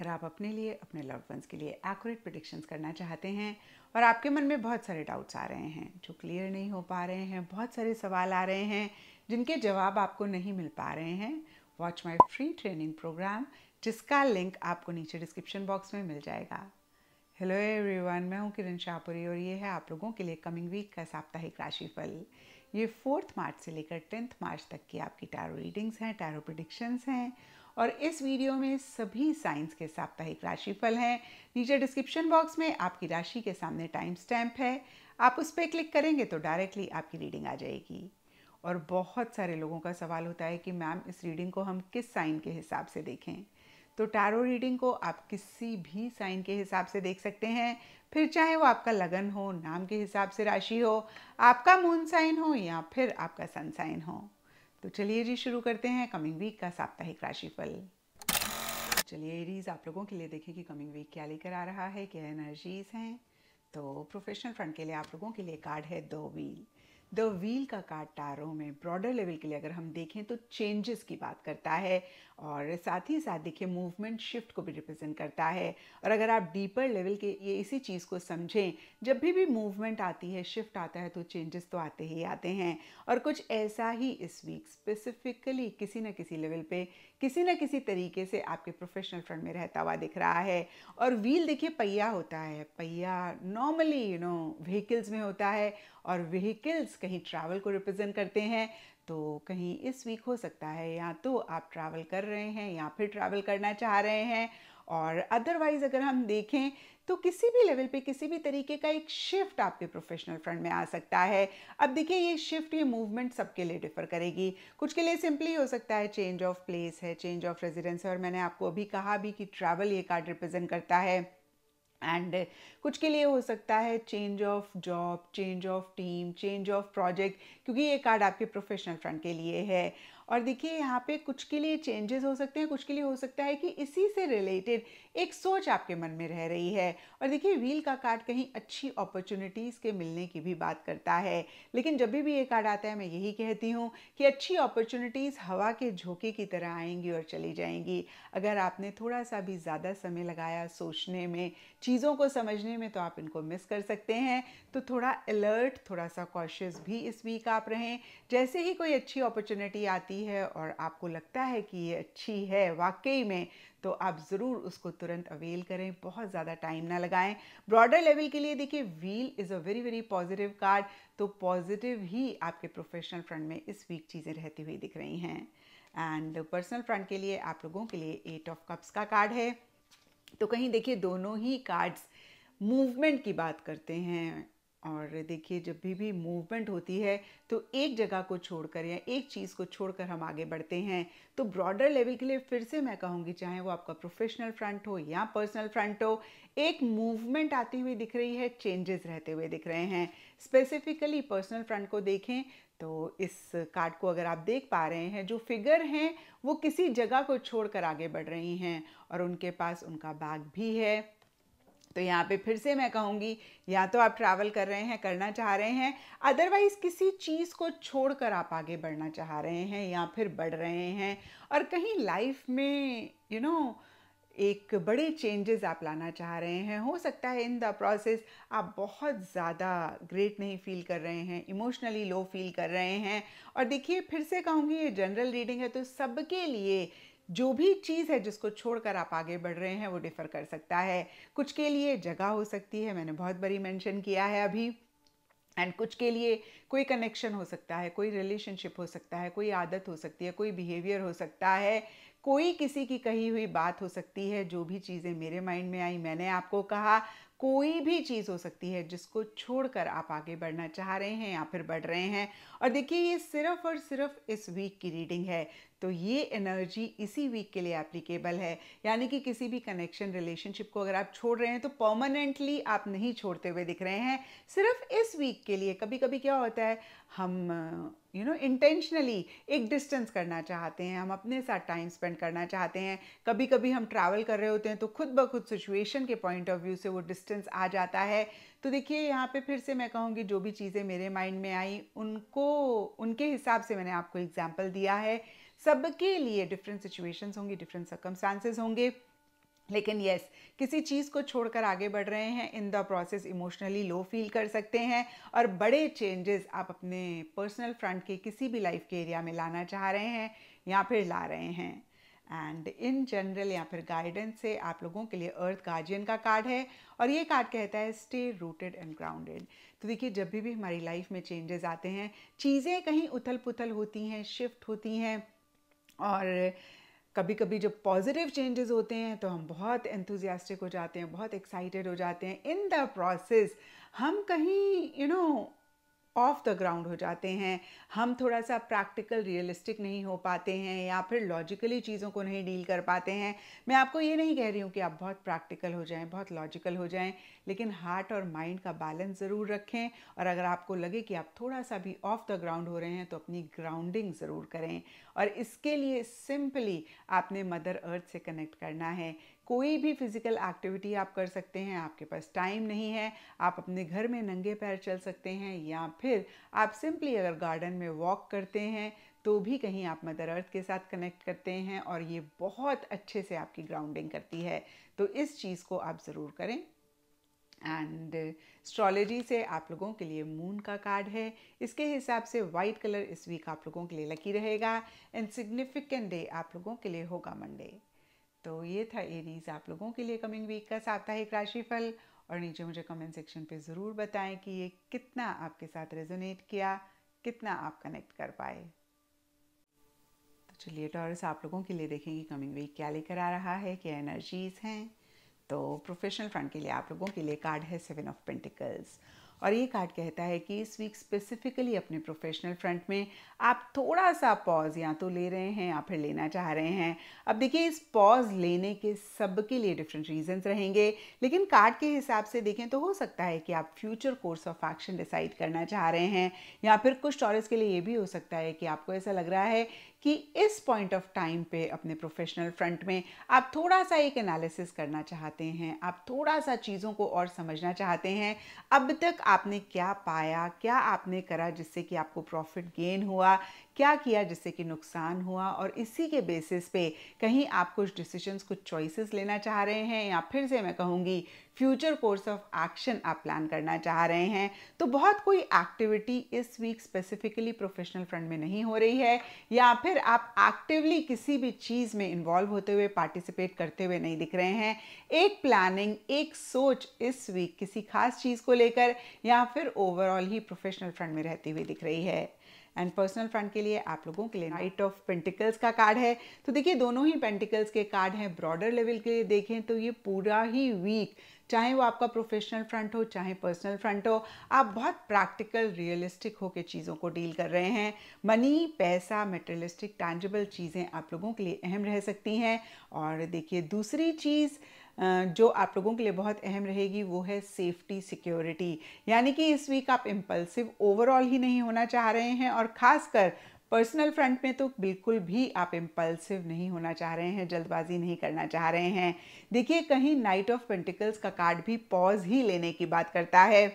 अगर आप अपने लिए अपने लव्ड वंस के लिए एक्यूरेट प्रडिक्शंस करना चाहते हैं और आपके मन में बहुत सारे डाउट्स आ रहे हैं जो क्लियर नहीं हो पा रहे हैं बहुत सारे सवाल आ रहे हैं जिनके जवाब आपको नहीं मिल पा रहे हैं watch my free training program जिसका लिंक आपको नीचे डिस्क्रिप्शन बॉक्स में मिल जाएगा हेलो एवरीवन मैं हूं किरण शाहपुरी और ये है आप लोगों के लिए कमिंग वीक का साप्ताहिक राशिफल ये फोर्थ मार्च से लेकर टेंथ मार्च तक की आपकी टैरो रीडिंग्स हैं टैरो प्रडिक्शंस हैं और इस वीडियो में सभी साइंस के साप्ताहिक राशिफल हैं नीचे डिस्क्रिप्शन बॉक्स में आपकी राशि के सामने टाइम स्टैम्प है आप उस पर क्लिक करेंगे तो डायरेक्टली आपकी रीडिंग आ जाएगी और बहुत सारे लोगों का सवाल होता है कि मैम इस रीडिंग को हम किस साइन के हिसाब से देखें तो टैरो रीडिंग को आप किसी भी साइन के हिसाब से देख सकते हैं फिर चाहे वो आपका लगन हो नाम के हिसाब से राशि हो आपका मून साइन हो या फिर आपका सन साइन हो तो चलिए जी शुरू करते हैं कमिंग वीक का साप्ताहिक राशिफल चलिए एरीज आप लोगों के लिए देखें कि कमिंग वीक क्या लेकर आ रहा है क्या एनर्जीज हैं तो प्रोफेशनल फ्रंट के लिए आप लोगों के लिए कार्ड है दो व्हील द व्हील का कार्ड टारों में ब्रॉडर लेवल के लिए अगर हम देखें तो चेंजेस की बात करता है और साथ ही साथ देखिए मूवमेंट शिफ्ट को भी रिप्रेजेंट करता है और अगर आप डीपर लेवल के ये इसी चीज़ को समझें जब भी भी मूवमेंट आती है शिफ्ट आता है तो चेंजेस तो आते ही आते हैं और कुछ ऐसा ही इस वीक स्पेसिफिकली किसी न किसी लेवल पे किसी ना किसी तरीके से आपके प्रोफेशनल फ्रंट में रहता हुआ दिख रहा है और व्हील देखिए पहिया होता है पहिया नॉर्मली यू नो व्हीकल्स में होता है और व्हीकल्स कहीं ट्रैवल को रिप्रेजेंट करते हैं तो कहीं इस वीक हो सकता है या तो आप ट्रैवल कर रहे हैं या फिर ट्रैवल करना चाह रहे हैं और अदरवाइज़ अगर हम देखें तो किसी भी लेवल पे किसी भी तरीके का एक शिफ्ट आपके प्रोफेशनल फ्रंट में आ सकता है अब देखिए ये शिफ्ट ये मूवमेंट सबके लिए डिफर करेगी कुछ के लिए सिंपली हो सकता है चेंज ऑफ प्लेस है चेंज ऑफ रेजिडेंस है और मैंने आपको अभी कहा भी कि ट्रैवल ये कार्ड रिप्रेजेंट करता है एंड uh, कुछ के लिए हो सकता है change of job change of team change of project क्योंकि ये कार्ड आपके प्रोफेशनल फ्रंट के लिए है और देखिए यहाँ पे कुछ के लिए चेंजेस हो सकते हैं कुछ के लिए हो सकता है कि इसी से रिलेटेड एक सोच आपके मन में रह रही है और देखिए व्हील का कार्ड कहीं अच्छी अपॉर्चुनिटीज़ के मिलने की भी बात करता है लेकिन जब भी ये कार्ड आता है मैं यही कहती हूँ कि अच्छी अपॉर्चुनिटीज़ हवा के झोंके की तरह आएंगी और चली जाएंगी अगर आपने थोड़ा सा भी ज़्यादा समय लगाया सोचने में चीज़ों को समझने में तो आप इनको मिस कर सकते हैं तो थोड़ा अलर्ट थोड़ा सा कॉशियस भी इस वीक आप रहें जैसे ही कोई अच्छी अपॉर्चुनिटी आती आती है और आपको लगता है कि ये अच्छी है वाकई में तो आप ज़रूर उसको तुरंत अवेल करें बहुत ज़्यादा टाइम ना लगाएं ब्रॉडर लेवल के लिए देखिए wheel is a very very positive card तो पॉजिटिव ही आपके प्रोफेशनल फ्रंट में इस वीक चीज़ें रहती हुई दिख रही हैं एंड पर्सनल फ्रंट के लिए आप लोगों के लिए एट ऑफ कप्स का कार्ड है तो कहीं देखिए दोनों ही कार्ड्स मूवमेंट की बात करते हैं और देखिए जब भी भी मूवमेंट होती है तो एक जगह को छोड़कर या एक चीज़ को छोड़कर हम आगे बढ़ते हैं तो ब्रॉडर लेवल के लिए फिर से मैं कहूँगी चाहे वो आपका प्रोफेशनल फ्रंट हो या पर्सनल फ्रंट हो एक मूवमेंट आती हुई दिख रही है चेंजेस रहते हुए दिख रहे हैं स्पेसिफिकली पर्सनल फ्रंट को देखें तो इस कार्ड को अगर आप देख पा रहे हैं जो फिगर हैं वो किसी जगह को छोड़कर आगे बढ़ रही हैं और उनके पास उनका बैग भी है तो यहाँ पे फिर से मैं कहूँगी या तो आप ट्रैवल कर रहे हैं करना चाह रहे हैं अदरवाइज़ किसी चीज़ को छोड़कर आप आगे बढ़ना चाह रहे हैं या फिर बढ़ रहे हैं और कहीं लाइफ में यू you नो know, एक बड़े चेंजेस आप लाना चाह रहे हैं हो सकता है इन द प्रोसेस आप बहुत ज़्यादा ग्रेट नहीं फील कर रहे हैं इमोशनली लो फील कर रहे हैं और देखिए फिर से कहूँगी ये जनरल रीडिंग है तो सबके लिए जो भी चीज़ है जिसको छोड़कर आप आगे बढ़ रहे हैं वो डिफ़र कर सकता है कुछ के लिए जगह हो सकती है मैंने बहुत बड़ी मेंशन किया है अभी एंड कुछ के लिए कोई कनेक्शन हो सकता है कोई रिलेशनशिप हो सकता है कोई आदत हो सकती है कोई बिहेवियर हो सकता है कोई किसी की कही हुई बात हो सकती है जो भी चीज़ें मेरे माइंड में आई मैंने आपको कहा कोई भी चीज़ हो सकती है जिसको छोड़कर आप आगे बढ़ना चाह रहे हैं या फिर बढ़ रहे हैं और देखिए ये सिर्फ और सिर्फ इस वीक की रीडिंग है तो ये एनर्जी इसी वीक के लिए एप्लीकेबल है यानी कि किसी भी कनेक्शन रिलेशनशिप को अगर आप छोड़ रहे हैं तो परमानेंटली आप नहीं छोड़ते हुए दिख रहे हैं सिर्फ इस वीक के लिए कभी कभी क्या होता है हम यू नो इंटेंशनली एक डिस्टेंस करना चाहते हैं हम अपने साथ टाइम स्पेंड करना चाहते हैं कभी कभी हम ट्रैवल कर रहे होते हैं तो खुद ब खुद सिचुएशन के पॉइंट ऑफ व्यू से वो डिस्टेंस आ जाता है तो देखिए यहाँ पे फिर से मैं कहूँगी जो भी चीज़ें मेरे माइंड में आई उनको उनके हिसाब से मैंने आपको एग्जाम्पल दिया है सबके लिए डिफरेंट सिचुएशंस होंगी डिफरेंट सर्कमस्टांसेस होंगे लेकिन यस yes, किसी चीज़ को छोड़कर आगे बढ़ रहे हैं in the process emotionally low feel कर सकते हैं और बड़े चेंजेस आप अपने पर्सनल फ्रंट के किसी भी लाइफ के एरिया में लाना चाह रहे हैं या फिर ला रहे हैं एंड इन जनरल या फिर गाइडेंस से आप लोगों के लिए अर्थ गार्जियन का कार्ड है और ये कार्ड कहता है स्टे रूटेड एंड ग्राउंडेड तो देखिए जब भी भी हमारी लाइफ में चेंजेस आते हैं चीज़ें कहीं उथल पुथल होती हैं शिफ्ट होती हैं और कभी कभी जब पॉजिटिव चेंजेस होते हैं तो हम बहुत एंथुजियास्टिक हो जाते हैं बहुत एक्साइटेड हो जाते हैं इन द प्रोसेस हम कहीं you you know know, off the ground हो जाते हैं हम थोड़ा सा प्रैक्टिकल रियलिस्टिक नहीं हो पाते हैं या फिर लॉजिकली चीज़ों को नहीं डील कर पाते हैं मैं आपको ये नहीं कह रही हूँ कि आप बहुत प्रैक्टिकल हो जाएं बहुत लॉजिकल हो जाएं लेकिन हार्ट और माइंड का बैलेंस ज़रूर रखें और अगर आपको लगे कि आप थोड़ा सा भी ऑफ द ग्राउंड हो रहे हैं तो अपनी ग्राउंडिंग ज़रूर करें और इसके लिए सिंपली आपने मदर अर्थ से कनेक्ट करना है कोई भी फिज़िकल एक्टिविटी आप कर सकते हैं आपके पास टाइम नहीं है आप अपने घर में नंगे पैर चल सकते हैं या फिर आप सिंपली अगर गार्डन में वॉक करते हैं तो भी कहीं आप मदर अर्थ के साथ कनेक्ट करते हैं और ये बहुत अच्छे से आपकी ग्राउंडिंग करती है तो इस चीज़ को आप ज़रूर करें एंड एस्ट्रोलॉजी से आप लोगों के लिए मून का कार्ड है इसके हिसाब से वाइट कलर इस वीक आप लोगों के लिए लकी रहेगा एंड सिग्निफिकेंट डे आप लोगों के लिए होगा मंडे तो ये था एरीज आप लोगों के लिए कमिंग वीक का साप्ताहिक राशिफल और नीचे मुझे कमेंट सेक्शन पे ज़रूर बताएं कि ये कितना आपके साथ रेजोनेट किया कितना आप कनेक्ट कर पाए तो चलिए टॉरस आप लोगों के लिए देखेंगे कमिंग वीक क्या लेकर आ रहा है क्या एनर्जीज हैं तो प्रोफेशनल फ्रंट के लिए आप लोगों के लिए कार्ड है सेवन ऑफ पेंटिकल्स और ये कार्ड कहता है कि इस वीक स्पेसिफिकली अपने प्रोफेशनल फ्रंट में आप थोड़ा सा पॉज या तो ले रहे हैं या फिर लेना चाह रहे हैं अब देखिए इस पॉज लेने के सबके लिए डिफरेंट रीजंस रहेंगे लेकिन कार्ड के हिसाब से देखें तो हो सकता है कि आप future course of action decide करना चाह रहे हैं या फिर कुछ टॉरस के लिए ये भी हो सकता है कि आपको ऐसा लग रहा है कि इस पॉइंट ऑफ टाइम पे अपने प्रोफेशनल फ्रंट में आप थोड़ा सा एक एनालिसिस करना चाहते हैं आप थोड़ा सा चीज़ों को और समझना चाहते हैं अब तक आपने क्या पाया क्या आपने करा जिससे कि आपको प्रॉफिट गेन हुआ क्या किया जिससे कि नुकसान हुआ और इसी के बेसिस पे कहीं आप कुछ डिसीजंस कुछ चॉइसेस लेना चाह रहे हैं या फिर से मैं कहूँगी फ्यूचर कोर्स ऑफ एक्शन आप प्लान करना चाह रहे हैं तो बहुत कोई एक्टिविटी इस वीक स्पेसिफिकली प्रोफेशनल फ्रंट में नहीं हो रही है या फिर आप एक्टिवली किसी भी चीज़ में इन्वॉल्व होते हुए पार्टिसिपेट करते हुए नहीं दिख रहे हैं एक प्लानिंग एक सोच इस वीक किसी खास चीज़ को लेकर या फिर ओवरऑल ही प्रोफेशनल फ्रंट में रहती हुई दिख रही है एंड पर्सनल फ्रंट के लिए आप लोगों के लिए नाइट ऑफ पेंटिकल्स का कार्ड है तो देखिए दोनों ही पेंटिकल्स के कार्ड हैं ब्रॉडर लेवल के लिए देखें तो ये पूरा ही वीक चाहे वो आपका प्रोफेशनल फ्रंट हो चाहे पर्सनल फ्रंट हो आप बहुत प्रैक्टिकल रियलिस्टिक होकर चीज़ों को डील कर रहे हैं मनी पैसा मेटेरियलिस्टिक टैंजबल चीज़ें आप लोगों के लिए अहम रह सकती हैं और देखिए दूसरी चीज़ जो आप लोगों के लिए बहुत अहम रहेगी वो है सेफ्टी सिक्योरिटी यानी कि इस वीक आप इम्पल्सिव ओवरऑल ही नहीं होना चाह रहे हैं और ख़ासकर पर्सनल फ्रंट में तो बिल्कुल भी आप इम्पल्सिव नहीं होना चाह रहे हैं जल्दबाजी नहीं करना चाह रहे हैं देखिए कहीं नाइट ऑफ पेंटिकल्स का कार्ड भी पॉज ही लेने की बात करता है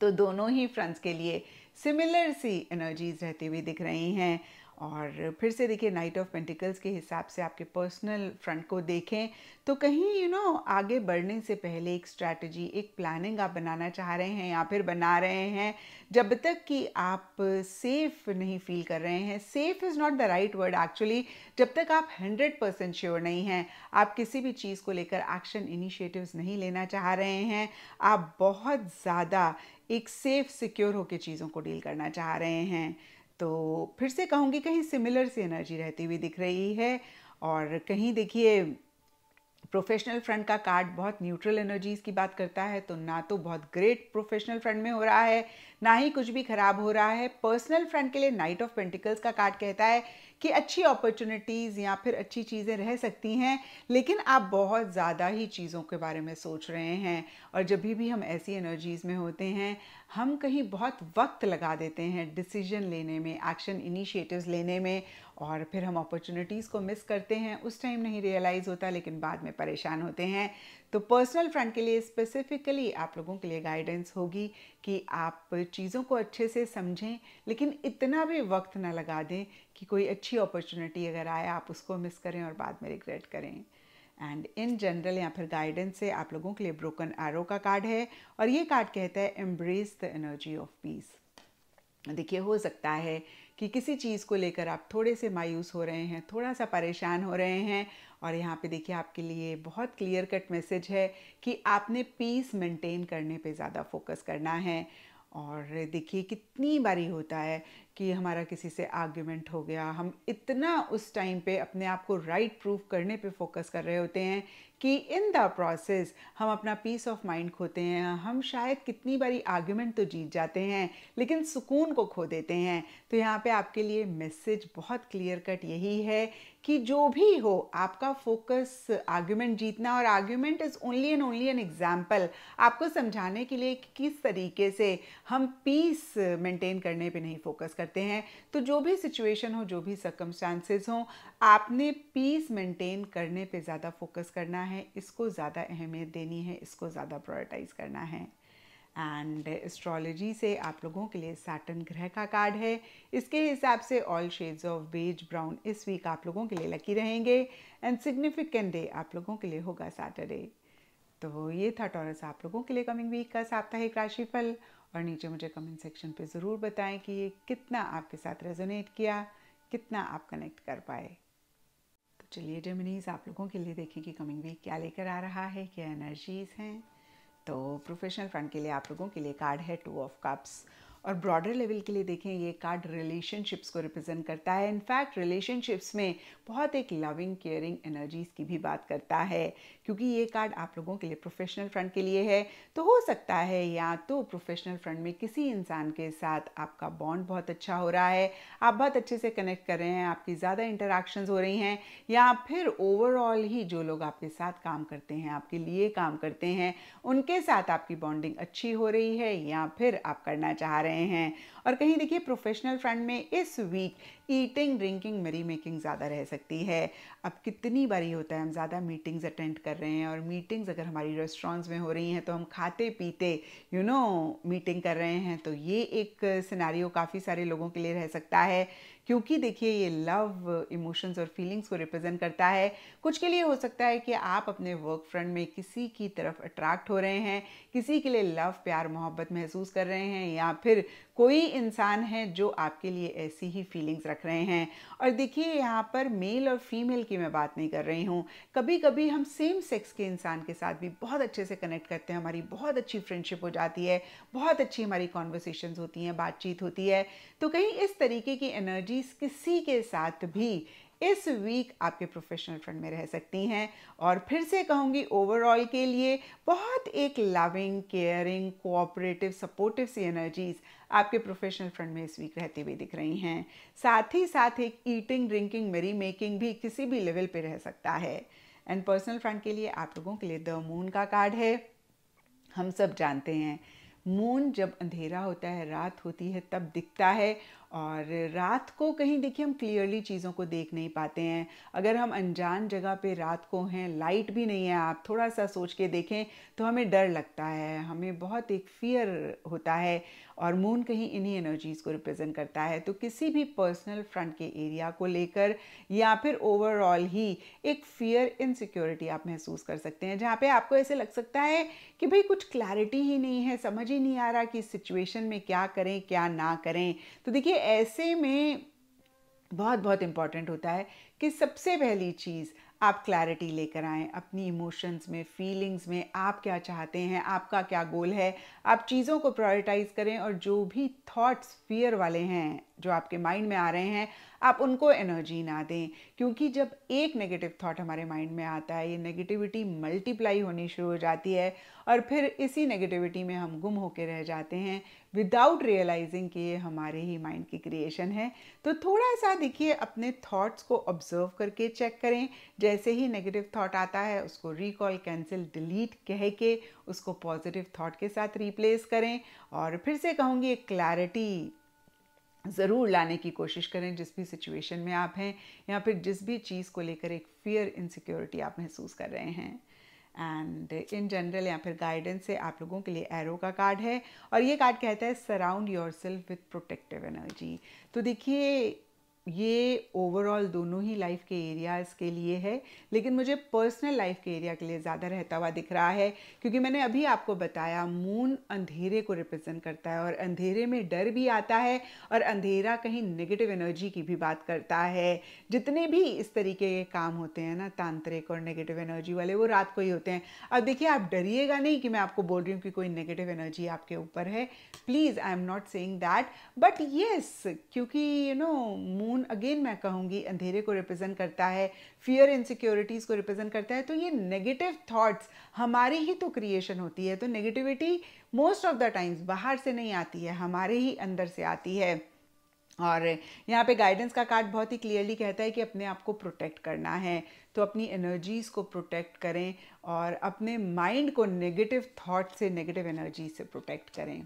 तो दोनों ही फ्रंट्स के लिए सिमिलर सी एनर्जीज रहती हुई दिख रही हैं और फिर से देखिए नाइट ऑफ पेंटिकल्स के हिसाब से आपके पर्सनल फ्रंट को देखें तो कहीं यू you नो know, आगे बढ़ने से पहले एक स्ट्रैटेजी एक प्लानिंग आप बनाना चाह रहे हैं या फिर बना रहे हैं जब तक कि आप सेफ नहीं फील कर रहे हैं safe is not the right word actually जब तक आप हंड्रेड परसेंट श्योर नहीं हैं आप किसी भी चीज़ को लेकर एक्शन इनिशिएटिव्स नहीं लेना चाह रहे हैं आप बहुत ज़्यादा एक सेफ़ सिक्योर होकर चीज़ों को डील करना चाह रहे हैं तो फिर से कहूँगी कहीं सिमिलर सी एनर्जी रहती हुई दिख रही है और कहीं देखिए प्रोफेशनल फ्रंट का कार्ड बहुत न्यूट्रल एनर्जीज की बात करता है तो ना तो बहुत ग्रेट प्रोफेशनल फ्रंट में हो रहा है ना ही कुछ भी खराब हो रहा है पर्सनल फ्रंट के लिए नाइट ऑफ पेंटिकल्स का कार्ड कहता है कि अच्छी अपॉर्चुनिटीज़ या फिर अच्छी चीज़ें रह सकती हैं लेकिन आप बहुत ज़्यादा ही चीज़ों के बारे में सोच रहे हैं और जब भी, भी हम ऐसी एनर्जीज़ में होते हैं हम कहीं बहुत वक्त लगा देते हैं डिसीजन लेने में एक्शन इनिशिएटिव्स लेने में और फिर हम अपॉर्चुनिटीज़ को मिस करते हैं उस टाइम नहीं रियलाइज़ होता लेकिन बाद में परेशान होते हैं तो पर्सनल फ्रंट के लिए स्पेसिफिकली आप लोगों के लिए गाइडेंस होगी कि आप चीज़ों को अच्छे से समझें लेकिन इतना भी वक्त ना लगा दें कि कोई अच्छी अपॉर्चुनिटी अगर आए आप उसको मिस करें और बाद में रिग्रेट करें एंड इन जनरल या फिर गाइडेंस से आप लोगों के लिए ब्रोकन आरो का कार्ड है और ये कार्ड कहता है embrace the energy of peace देखिए हो सकता है कि किसी चीज़ को लेकर आप थोड़े से मायूस हो रहे हैं थोड़ा सा परेशान हो रहे हैं और यहाँ पे देखिए आपके लिए बहुत क्लियर कट मैसेज है कि आपने पीस मेंटेन करने पे ज़्यादा फोकस करना है और देखिए कितनी बारी होता है कि हमारा किसी से आर्ग्यूमेंट हो गया हम इतना उस टाइम पे अपने आप को राइट प्रूव करने पे फोकस कर रहे होते हैं कि इन द प्रोसेस हम अपना पीस ऑफ माइंड खोते हैं हम शायद कितनी बारी आर्ग्यूमेंट तो जीत जाते हैं लेकिन सुकून को खो देते हैं तो यहाँ पे आपके लिए मैसेज बहुत क्लियर कट यही है कि जो भी हो आपका फोकस आर्ग्यूमेंट जीतना और argument is only and only an example आपको समझाने के लिए कि किस तरीके से हम पीस मेंटेन करने पे नहीं फोकस करते करते हैं तो जो भी सिचुएशन हो जो भी सकमस्टांसेस हो आपने पीस मेंटेन करने पे ज़्यादा फोकस करना है इसको ज़्यादा अहमियत देनी है इसको ज़्यादा प्रायोरिटाइज करना है एंड एस्ट्रोलॉजी से आप लोगों के लिए सैटन ग्रह का कार्ड है इसके हिसाब से all shades of beige brown इस वीक आप लोगों के लिए लकी रहेंगे एंड सिग्निफिकेंट डे आप लोगों के लिए होगा सैटरडे तो ये था टॉरस आप लोगों के लिए कमिंग वीक का साप्ताहिक राशिफल और नीचे मुझे कमेंट सेक्शन पे ज़रूर बताएं कि ये कितना आपके साथ रेजोनेट किया कितना आप कनेक्ट कर पाए तो चलिए जेमिनीज आप लोगों के लिए देखें कि कमिंग वीक क्या लेकर आ रहा है क्या एनर्जीज हैं तो प्रोफेशनल फ्रंट के लिए आप लोगों के लिए कार्ड है टू ऑफ कप्स और ब्रॉडर लेवल के लिए देखें ये कार्ड रिलेशनशिप्स को रिप्रेजेंट करता है इनफैक्ट रिलेशनशिप्स में बहुत एक लविंग केयरिंग एनर्जीज़ की भी बात करता है क्योंकि ये कार्ड आप लोगों के लिए प्रोफेशनल फ्रंट के लिए है तो हो सकता है या तो प्रोफेशनल फ्रंट में किसी इंसान के साथ आपका बॉन्ड बहुत अच्छा हो रहा है आप बहुत अच्छे से कनेक्ट कर रहे हैं आपकी ज़्यादा इंटरेक्शन हो रही हैं या फिर ओवरऑल ही जो लोग आपके साथ काम करते हैं आपके लिए काम करते हैं उनके साथ आपकी बॉन्डिंग अच्छी हो रही है या फिर आप करना चाह रहे रहे हैं और कहीं देखिए प्रोफेशनल फ्रंट में इस week eating drinking merry making ज़्यादा रह सकती है अब कितनी बारी होता है हम ज़्यादा मीटिंग्स अटेंड कर रहे हैं और मीटिंग्स अगर हमारी रेस्टोरेंट्स में हो रही हैं तो हम खाते पीते यू नो मीटिंग कर रहे हैं तो ये एक सिनारियो काफ़ी सारे लोगों के लिए रह सकता है क्योंकि देखिए ये लव इमोशंस और फीलिंग्स को रिप्रेजेंट करता है कुछ के लिए हो सकता है कि आप अपने वर्क फ्रंट में किसी की तरफ अट्रैक्ट हो रहे हैं किसी के लिए लव प्यार मोहब्बत महसूस कर रहे हैं या फिर कोई इंसान हैं जो आपके लिए ऐसी ही फीलिंग्स रख रहे हैं और देखिए यहाँ पर मेल और फीमेल की मैं बात नहीं कर रही हूँ कभी कभी हम सेम सेक्स के इंसान के साथ भी बहुत अच्छे से कनेक्ट करते हैं हमारी बहुत अच्छी फ्रेंडशिप हो जाती है बहुत अच्छी हमारी कॉन्वर्सेशन होती हैं बातचीत होती है तो कहीं इस तरीके की एनर्जीज किसी के साथ भी इस वीक आपके प्रोफेशनल फ्रंट में रह सकती हैं और फिर से कहूँगी ओवरऑल के लिए बहुत एक लविंग केयरिंग कोऑपरेटिव सपोर्टिव सी एनर्जीज़ आपके प्रोफेशनल फ्रंट में इस वीक रहती हुए दिख रही हैं साथ ही साथ एक ईटिंग ड्रिंकिंग मेरी मेकिंग भी किसी भी लेवल पे रह सकता है एंड पर्सनल फ्रंट के लिए आप लोगों के लिए द मून का कार्ड है हम सब जानते हैं मून जब अंधेरा होता है रात होती है तब दिखता है और रात को कहीं देखिए हम क्लियरली चीज़ों को देख नहीं पाते हैं अगर हम अनजान जगह पे रात को हैं लाइट भी नहीं है आप थोड़ा सा सोच के देखें तो हमें डर लगता है हमें बहुत एक फियर होता है और मून कहीं इन्हीं एनर्जीज़ को रिप्रेजेंट करता है तो किसी भी पर्सनल फ्रंट के एरिया को लेकर या फिर ओवरऑल ही एक फियर इनसिक्योरिटी आप महसूस कर सकते हैं जहाँ पे आपको ऐसे लग सकता है कि भाई कुछ क्लैरिटी ही नहीं है समझ ही नहीं आ रहा कि सिचुएशन में क्या करें क्या ना करें तो देखिए ऐसे में बहुत बहुत इम्पॉर्टेंट होता है कि सबसे पहली चीज़ आप क्लैरिटी लेकर आएँ अपनी इमोशंस में फीलिंग्स में आप क्या चाहते हैं आपका क्या गोल है आप चीज़ों को प्रायोरिटाइज करें और जो भी थॉट्स फियर वाले हैं जो आपके माइंड में आ रहे हैं आप उनको एनर्जी ना दें क्योंकि जब एक नेगेटिव थॉट हमारे माइंड में आता है ये नेगेटिविटी मल्टीप्लाई होनी शुरू हो जाती है और फिर इसी नेगेटिविटी में हम गुम होकर रह जाते हैं विदाउट रियलाइजिंग कि ये हमारे ही माइंड की क्रिएशन है तो थोड़ा सा देखिए अपने थॉट्स को ऑब्जर्व करके चेक करें जैसे ही नेगेटिव थॉट आता है उसको रिकॉल कैंसिल डिलीट कह के उसको पॉजिटिव थॉट के साथ रिप्लेस करें और फिर से कहूँगी क्लैरिटी ज़रूर लाने की कोशिश करें जिस भी सिचुएशन में आप हैं या फिर जिस भी चीज़ को लेकर एक फियर इनसिक्योरिटी आप महसूस कर रहे हैं एंड इन जनरल या फिर गाइडेंस से आप लोगों के लिए एरो का कार्ड है और ये कार्ड कहता है surround yourself with protective energy तो देखिए ये ओवरऑल दोनों ही लाइफ के एरियाज़ के लिए है लेकिन मुझे पर्सनल लाइफ के एरिया के लिए ज़्यादा रहता हुआ दिख रहा है क्योंकि मैंने अभी आपको बताया मून अंधेरे को रिप्रेजेंट करता है और अंधेरे में डर भी आता है और अंधेरा कहीं नेगेटिव एनर्जी की भी बात करता है जितने भी इस तरीके के काम होते हैं ना तांत्रिक और नेगेटिव एनर्जी वाले वो रात को ही होते हैं अब देखिए आप डरिएगा नहीं कि मैं आपको बोल रही हूँ कि कोई नेगेटिव एनर्जी आपके ऊपर है please I am not saying that but yes क्योंकि you know moon moon again मैं कहूँगी अंधेरे को रिप्रेजेंट करता है फियर इनसिक्योरिटीज़ को रिप्रेजेंट करता है तो ये नेगेटिव थॉट्स हमारी ही तो क्रिएशन होती है तो negativity most of the times बाहर से नहीं आती है हमारे ही अंदर से आती है और यहाँ पे गाइडेंस का कार्ड बहुत ही क्लियरली कहता है कि अपने आप को प्रोटेक्ट करना है तो अपनी एनर्जीज़ को प्रोटेक्ट करें और अपने माइंड को नेगेटिव थॉट से नेगेटिव एनर्जी से प्रोटेक्ट करें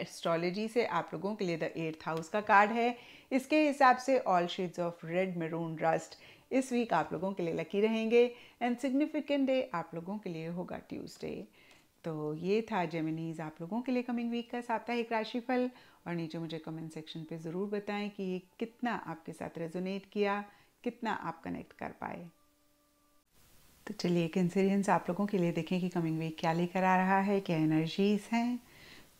एस्ट्रोलॉजी से आप लोगों के लिए द एट्थ हाउस का कार्ड है इसके हिसाब से all shades of red maroon rust इस वीक आप लोगों के लिए लकी रहेंगे एंड सिग्निफिकेंट डे आप लोगों के लिए होगा ट्यूसडे तो ये था जेमिनीज आप लोगों के लिए कमिंग वीक का साप्ताहिक राशिफल और नीचे मुझे कमेंट सेक्शन पे ज़रूर बताएं कि ये कितना आपके साथ रेजोनेट किया कितना आप कनेक्ट कर पाए तो चलिए कैंसेरियंस आप लोगों के लिए देखें कि कमिंग वीक क्या लेकर आ रहा है क्या एनर्जीज हैं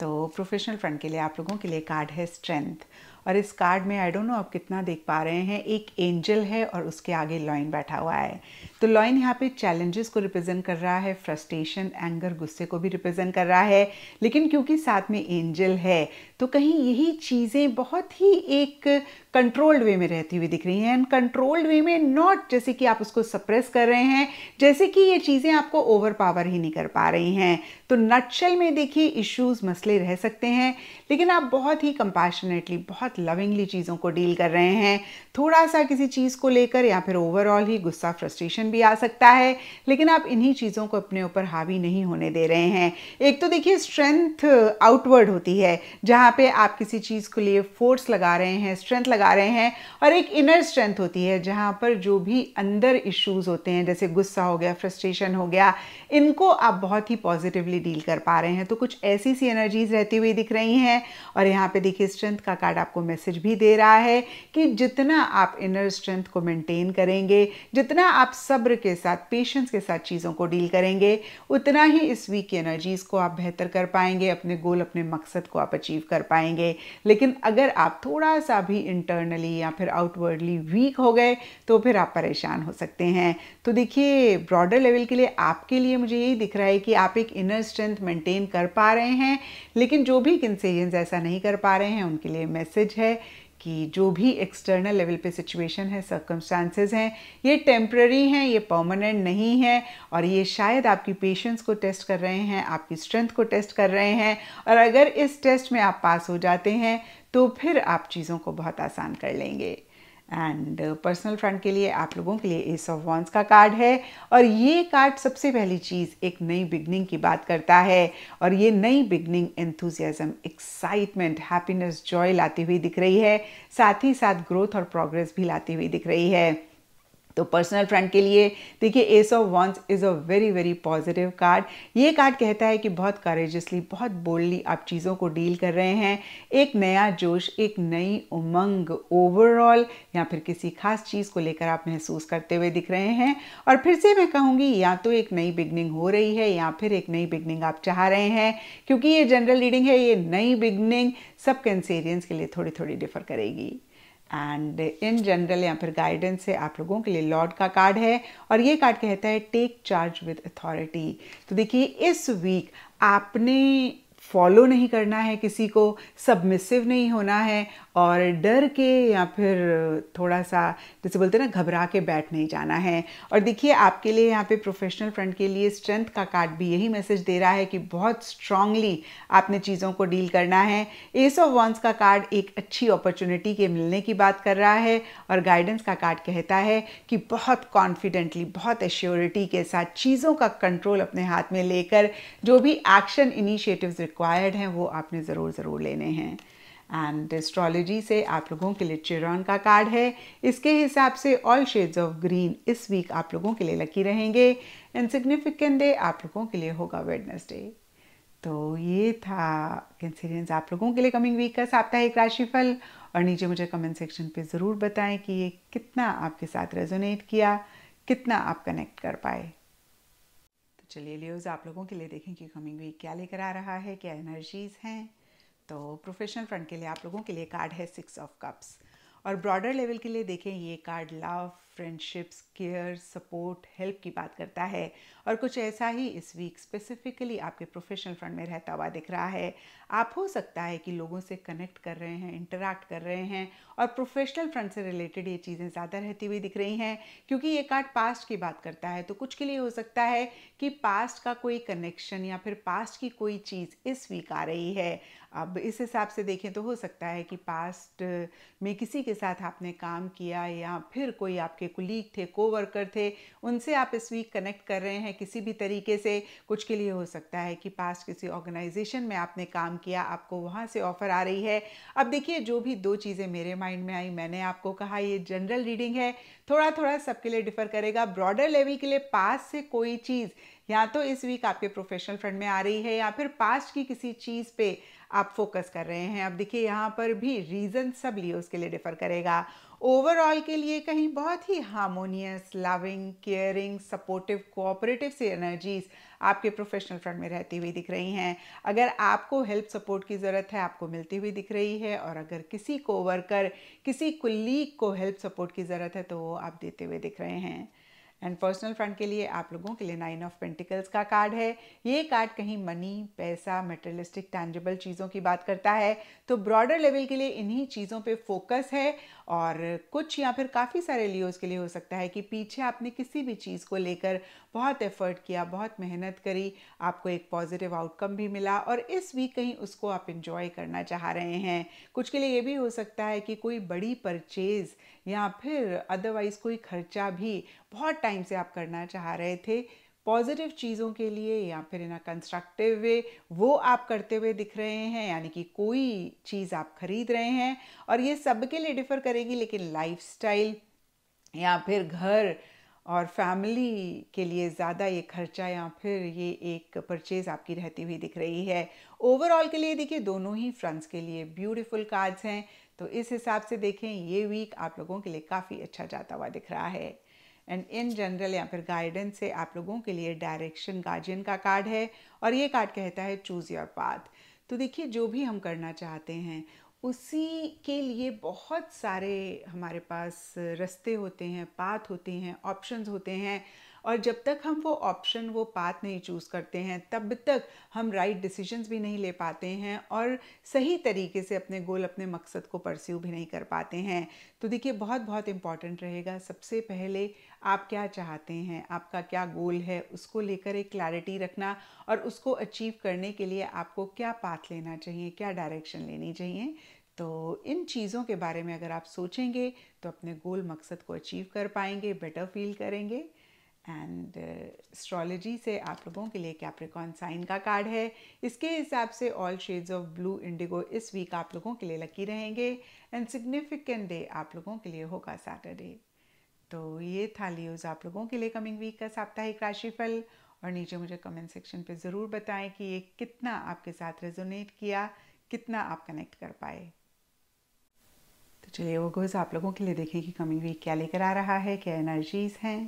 तो प्रोफेशनल फ्रंट के लिए आप लोगों के लिए कार्ड है स्ट्रेंथ और इस कार्ड में आई डोंट नो आप कितना देख पा रहे हैं एक एंजल है और उसके आगे लॉइन बैठा हुआ है तो लॉइन यहाँ पे चैलेंजेस को रिप्रेजेंट कर रहा है फ्रस्ट्रेशन एंगर गुस्से को भी रिप्रेजेंट कर रहा है लेकिन क्योंकि साथ में एंजल है तो कहीं यही चीज़ें बहुत ही एक कंट्रोल्ड वे में रहती हुई दिख रही हैं एंड कंट्रोल्ड वे में नॉट जैसे कि आप उसको सप्रेस कर रहे हैं जैसे कि ये चीज़ें आपको ओवर पावर ही नहीं कर पा रही हैं तो नटशल में देखिए इश्यूज मसले रह सकते हैं लेकिन आप बहुत ही कंपैशनेटली बहुत लविंगली चीज़ों को डील कर रहे हैं थोड़ा सा किसी चीज़ को लेकर या फिर ओवरऑल ही गुस्सा फ्रस्ट्रेशन भी आ सकता है लेकिन आप इन्हीं चीज़ों को अपने ऊपर हावी नहीं होने दे रहे हैं एक तो देखिए स्ट्रेंथ आउटवर्ड होती है जहाँ जहाँ पे आप किसी चीज़ को लिए फोर्स लगा रहे हैं स्ट्रेंथ लगा रहे हैं और एक इनर स्ट्रेंथ होती है जहाँ पर जो भी अंदर इश्यूज़ होते हैं जैसे गुस्सा हो गया फ्रस्ट्रेशन हो गया इनको आप बहुत ही पॉजिटिवली डील कर पा रहे हैं तो कुछ ऐसी सी एनर्जीज रहती हुई दिख रही हैं और यहाँ पे देखिए स्ट्रेंथ का कार्ड आपको मैसेज भी दे रहा है कि जितना आप इनर स्ट्रेंथ को मेंटेन करेंगे जितना आप सब्र के साथ पेशेंस के साथ चीज़ों को डील करेंगे उतना ही इस वीक की एनर्जीज़ को आप बेहतर कर पाएंगे अपने गोल अपने मकसद को आप अचीव कर कर पाएंगे लेकिन अगर आप थोड़ा सा भी इंटरनली या फिर आउटवर्डली वीक हो गए तो फिर आप परेशान हो सकते हैं तो देखिए ब्रॉडर लेवल के लिए आपके लिए मुझे यही दिख रहा है कि आप एक इनर स्ट्रेंथ मेंटेन कर पा रहे हैं लेकिन जो भी किन्सेजियंस ऐसा नहीं कर पा रहे हैं उनके लिए मैसेज है कि जो भी एक्सटर्नल लेवल पे सिचुएशन है सर्कमस्टांसेस हैं ये टेम्प्ररी हैं ये परमानेंट नहीं है और ये शायद आपकी पेशेंस को टेस्ट कर रहे हैं आपकी स्ट्रेंथ को टेस्ट कर रहे हैं और अगर इस टेस्ट में आप पास हो जाते हैं तो फिर आप चीज़ों को बहुत आसान कर लेंगे एंड पर्सनल फ्रेंड के लिए आप लोगों के लिए एस ऑफ वॉन्स का कार्ड है और ये कार्ड सबसे पहली चीज़ एक नई बिगनिंग की बात करता है और ये नई beginning enthusiasm excitement happiness joy लाती हुई दिख रही है साथ ही साथ ग्रोथ और प्रोग्रेस भी लाती हुई दिख रही है तो पर्सनल फ्रंट के लिए देखिए ace of wands is a very very positive card ये कार्ड कहता है कि बहुत करेजसली बहुत बोल्डली आप चीज़ों को डील कर रहे हैं एक नया जोश एक नई उमंग ओवरऑल या फिर किसी खास चीज़ को लेकर आप महसूस करते हुए दिख रहे हैं और फिर से मैं कहूँगी या तो एक नई बिगनिंग हो रही है या फिर एक नई बिगनिंग आप चाह रहे हैं क्योंकि ये जनरल रीडिंग है ये नई बिगनिंग सब कैंसेरियंस के लिए थोड़ी थोड़ी डिफर करेगी एंड इन जनरल या फिर गाइडेंस से आप लोगों के लिए लॉर्ड का कार्ड है और ये कार्ड कहता है टेक चार्ज विद अथॉरिटी तो देखिए इस वीक आपने फॉलो नहीं करना है किसी को सबमिसिव नहीं होना है और डर के या फिर थोड़ा सा जैसे बोलते हैं ना घबरा के बैठ नहीं जाना है और देखिए आपके लिए यहाँ पे प्रोफेशनल फ्रंट के लिए स्ट्रेंथ का कार्ड भी यही मैसेज दे रहा है कि बहुत स्ट्रांगली आपने चीज़ों को डील करना है एस ऑफ वॉन्स का कार्ड एक अच्छी अपॉर्चुनिटी के मिलने की बात कर रहा है और गाइडेंस का कार्ड कहता है कि बहुत कॉन्फिडेंटली बहुत एश्योरिटी के साथ चीज़ों का कंट्रोल अपने हाथ में लेकर जो भी एक्शन इनिशिएटिव रिक्वायर रिक्वायर्ड हैं वो आपने ज़रूर ज़रूर लेने हैं एंड एस्ट्रोलॉजी से आप लोगों के लिए चिरॉन का कार्ड है इसके हिसाब से ऑल शेड्स ऑफ ग्रीन इस वीक आप लोगों के लिए लकी रहेंगे सिग्निफिकेंट डे आप लोगों के लिए होगा वेडनेसडे तो ये था कंसिडेंस आप लोगों के लिए कमिंग वीक का साप्ताहिक राशिफल और नीचे मुझे कमेंट सेक्शन पे ज़रूर बताएं कि ये कितना आपके साथ रेजोनेट किया कितना आप कनेक्ट कर पाए चलिए लियोज आप लोगों के लिए देखें कि कमिंग वीक क्या लेकर आ रहा है क्या एनर्जीज हैं तो प्रोफेशनल फ्रंट के लिए आप लोगों के लिए कार्ड है सिक्स ऑफ कप्स और ब्रॉडर लेवल के लिए देखें ये card love friendships care support help की बात करता है और कुछ ऐसा ही इस वीक स्पेसिफिकली आपके प्रोफेशनल फ्रंट में रहता हुआ दिख रहा है आप हो सकता है कि लोगों से कनेक्ट कर रहे हैं इंटरेक्ट कर रहे हैं और प्रोफेशनल फ्रंट से रिलेटेड ये चीज़ें ज़्यादा रहती हुई दिख रही हैं क्योंकि ये कार्ड पास्ट की बात करता है तो कुछ के लिए हो सकता है कि पास्ट का कोई कनेक्शन या फिर पास्ट की कोई चीज़ इस वीक आ रही है अब इस हिसाब से देखें तो हो सकता है कि पास्ट में किसी के साथ आपने काम किया या फिर कोई आपके कुलीग थे कोवर्कर थे उनसे आप इस वीक कनेक्ट कर रहे हैं किसी भी तरीके से कुछ के लिए हो सकता है कि पास्ट किसी ऑर्गेनाइजेशन में आपने काम किया आपको वहाँ से ऑफ़र आ रही है अब देखिए जो भी दो चीज़ें मेरे माइंड में आई मैंने आपको कहा ये जनरल रीडिंग है थोड़ा थोड़ा सबके लिए डिफ़र करेगा ब्रॉडर लेवल के लिए पास से कोई चीज़ या तो इस वीक आपके प्रोफेशनल फ्रेंड में आ रही है या फिर पास्ट की किसी चीज़ पे आप फोकस कर रहे हैं अब देखिए यहाँ पर भी रीज़न सब लिए उसके लिए डिफ़र करेगा ओवरऑल के लिए कहीं बहुत ही harmonious loving caring supportive cooperative सी एनर्जीज आपके प्रोफेशनल फ्रंट में रहती हुई दिख रही हैं अगर आपको हेल्प सपोर्ट की ज़रूरत है आपको मिलती हुई दिख रही है और अगर किसी को वर्कर किसी कुलीग को हेल्प सपोर्ट की ज़रूरत है तो वो आप देते हुए दिख रहे हैं एंड पर्सनल फ्रंट के लिए आप लोगों के लिए नाइन ऑफ पेंटिकल्स का कार्ड है ये कार्ड कहीं मनी पैसा मेटरलिस्टिक टैंजेबल चीज़ों की बात करता है तो ब्रॉडर लेवल के लिए इन्हीं चीज़ों पे फोकस है और कुछ या फिर काफ़ी सारे लियोज के लिए हो सकता है कि पीछे आपने किसी भी चीज़ को लेकर बहुत एफर्ट किया बहुत मेहनत करी आपको एक पॉजिटिव आउटकम भी मिला और इस वीक कहीं उसको आप इंजॉय करना चाह रहे हैं कुछ के लिए ये भी हो सकता है कि कोई बड़ी परचेज़ या फिर अदरवाइज़ कोई खर्चा भी बहुत टाइम से आप करना चाह रहे थे पॉजिटिव चीज़ों के लिए या फिर इन कंस्ट्रक्टिव वे वो आप करते हुए दिख रहे हैं यानी कि कोई चीज़ आप खरीद रहे हैं और ये सबके लिए डिफ़र करेगी लेकिन लाइफ या फिर घर और फैमिली के लिए ज़्यादा ये खर्चा या फिर ये एक परचेज़ आपकी रहती हुई दिख रही है ओवरऑल के लिए देखिए दोनों ही फ्रेंड्स के लिए ब्यूटीफुल कार्ड्स हैं तो इस हिसाब से देखें ये वीक आप लोगों के लिए काफ़ी अच्छा जाता हुआ दिख रहा है एंड इन जनरल या फिर गाइडेंस से आप लोगों के लिए डायरेक्शन गार्जियन का कार्ड है और ये कार्ड कहता है चूज़ योर पाथ तो देखिए जो भी हम करना चाहते हैं उसी के लिए बहुत सारे हमारे पास रास्ते होते हैं पाथ होते हैं ऑप्शंस होते हैं और जब तक हम वो ऑप्शन वो पाथ नहीं चूज़ करते हैं तब तक हम राइट right डिसीजंस भी नहीं ले पाते हैं और सही तरीके से अपने गोल अपने मकसद को परस्यू भी नहीं कर पाते हैं तो देखिए बहुत बहुत इम्पॉर्टेंट रहेगा सबसे पहले आप क्या चाहते हैं आपका क्या गोल है उसको लेकर एक क्लैरिटी रखना और उसको अचीव करने के लिए आपको क्या पाथ लेना चाहिए क्या डायरेक्शन लेनी चाहिए तो इन चीज़ों के बारे में अगर आप सोचेंगे तो अपने गोल मकसद को अचीव कर पाएंगे बेटर फील करेंगे एंड एस्ट्रोलॉजी uh, से आप लोगों के लिए कैप्रिकॉन साइन का कार्ड है इसके हिसाब से all shades of blue indigo इस वीक आप लोगों के लिए लकी रहेंगे एंड सिग्निफिकेंट डे आप लोगों के लिए होगा सैटरडे तो ये था लियोज आप लोगों के लिए कमिंग वीक का साप्ताहिक राशिफल और नीचे मुझे कमेंट सेक्शन पे ज़रूर बताएं कि ये कितना आपके साथ रेजोनेट किया कितना आप कनेक्ट कर पाए तो चलिए वो गोज आप लोगों के लिए देखें कि कमिंग वीक क्या लेकर आ रहा है क्या एनर्जीज़ हैं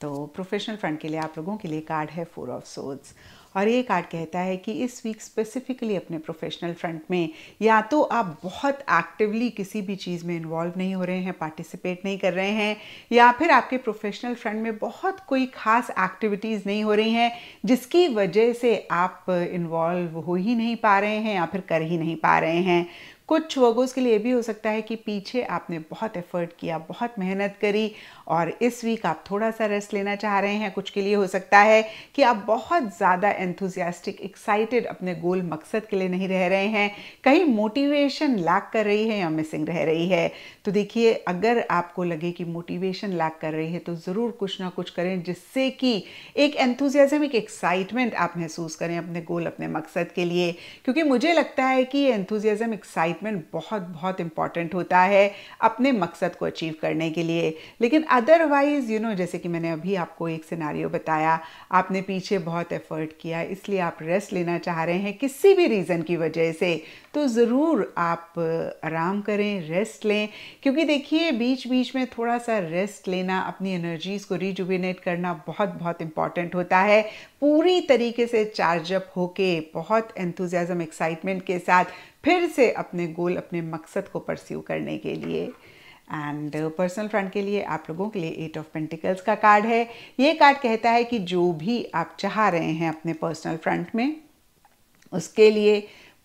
तो प्रोफेशनल फ्रंट के लिए आप लोगों के लिए कार्ड है फोर ऑफ सोल्स और ये कार्ड कहता है कि इस वीक स्पेसिफिकली अपने प्रोफेशनल फ्रंट में या तो आप बहुत एक्टिवली किसी भी चीज़ में इन्वॉल्व नहीं हो रहे हैं पार्टिसिपेट नहीं कर रहे हैं या फिर आपके प्रोफेशनल फ्रंट में बहुत कोई खास एक्टिविटीज़ नहीं हो रही हैं जिसकी वजह से आप इन्वॉल्व हो ही नहीं पा रहे हैं या फिर कर ही नहीं पा रहे हैं कुछ वर्गोज के लिए भी हो सकता है कि पीछे आपने बहुत एफर्ट किया बहुत मेहनत करी और इस वीक आप थोड़ा सा रेस्ट लेना चाह रहे हैं कुछ के लिए हो सकता है कि आप बहुत ज़्यादा एंथुजियास्टिक एक्साइटेड अपने गोल मकसद के लिए नहीं रह रहे हैं कहीं मोटिवेशन लैक कर रही है या मिसिंग रह रही है तो देखिए अगर आपको लगे कि मोटिवेशन लैक कर रही है तो ज़रूर कुछ ना कुछ करें जिससे कि एक एंथुजियाज़म एक एक्साइटमेंट आप महसूस करें अपने गोल अपने मकसद के लिए क्योंकि मुझे लगता है कि एंथुजियाज़म एक्साइट एक्साइटमेंट बहुत बहुत इंपॉर्टेंट होता है अपने मकसद को अचीव करने के लिए लेकिन अदरवाइज़ यू नो जैसे कि मैंने अभी आपको एक सिनारियो बताया आपने पीछे बहुत एफर्ट किया इसलिए आप रेस्ट लेना चाह रहे हैं किसी भी रीज़न की वजह से तो ज़रूर आप आराम करें रेस्ट लें क्योंकि देखिए बीच बीच में थोड़ा सा रेस्ट लेना अपनी एनर्जीज़ को रिजुबिनेट करना बहुत बहुत इंपॉर्टेंट होता है पूरी तरीके से चार्जअप होके बहुत एंथुजियाज़म एक्साइटमेंट के साथ फिर से अपने गोल अपने मकसद को परस्यू करने के लिए एंड पर्सनल फ्रंट के लिए आप लोगों के लिए एट ऑफ पेंटिकल्स का कार्ड है ये कार्ड कहता है कि जो भी आप चाह रहे हैं अपने पर्सनल फ्रंट में उसके लिए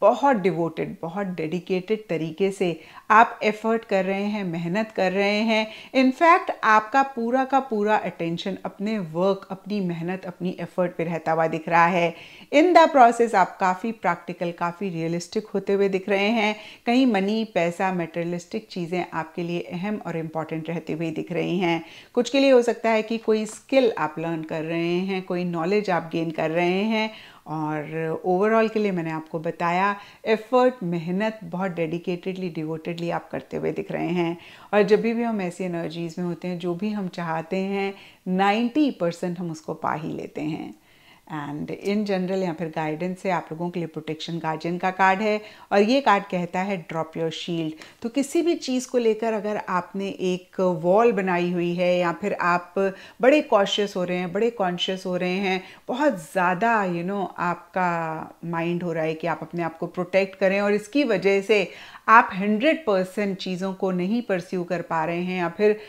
बहुत डिवोटेड बहुत डेडिकेटेड तरीके से आप एफर्ट कर रहे हैं मेहनत कर रहे हैं इनफैक्ट आपका पूरा का पूरा अटेंशन अपने वर्क अपनी मेहनत अपनी एफर्ट पे रहता हुआ दिख रहा है इन द प्रोसेस आप काफ़ी प्रैक्टिकल काफ़ी रियलिस्टिक होते हुए दिख रहे हैं कहीं मनी पैसा मेटेरियलिस्टिक चीज़ें आपके लिए अहम और इम्पॉर्टेंट रहती हुई दिख रही हैं कुछ के लिए हो सकता है कि कोई स्किल आप लर्न कर रहे हैं कोई नॉलेज आप गेन कर रहे हैं और ओवरऑल के लिए मैंने आपको बताया एफर्ट मेहनत बहुत डेडिकेटेडली डिवोटेडली आप करते हुए दिख रहे हैं और जब भी हम ऐसी एनर्जीज़ में होते हैं जो भी हम चाहते हैं 90 परसेंट हम उसको पा ही लेते हैं एंड इन जनरल या फिर गाइडेंस से आप लोगों के लिए प्रोटेक्शन गार्जियन का कार्ड है और ये कार्ड कहता है ड्रॉप योर शील्ड तो किसी भी चीज़ को लेकर अगर आपने एक वॉल बनाई हुई है या फिर आप बड़े कॉशियस हो रहे हैं बड़े कॉन्शियस हो रहे हैं बहुत ज़्यादा यू नो आपका माइंड हो रहा है कि आप अपने आप को प्रोटेक्ट करें और इसकी वजह से आप हंड्रेड परसेंट चीज़ों को नहीं परस्यू कर पा रहे हैं या फिर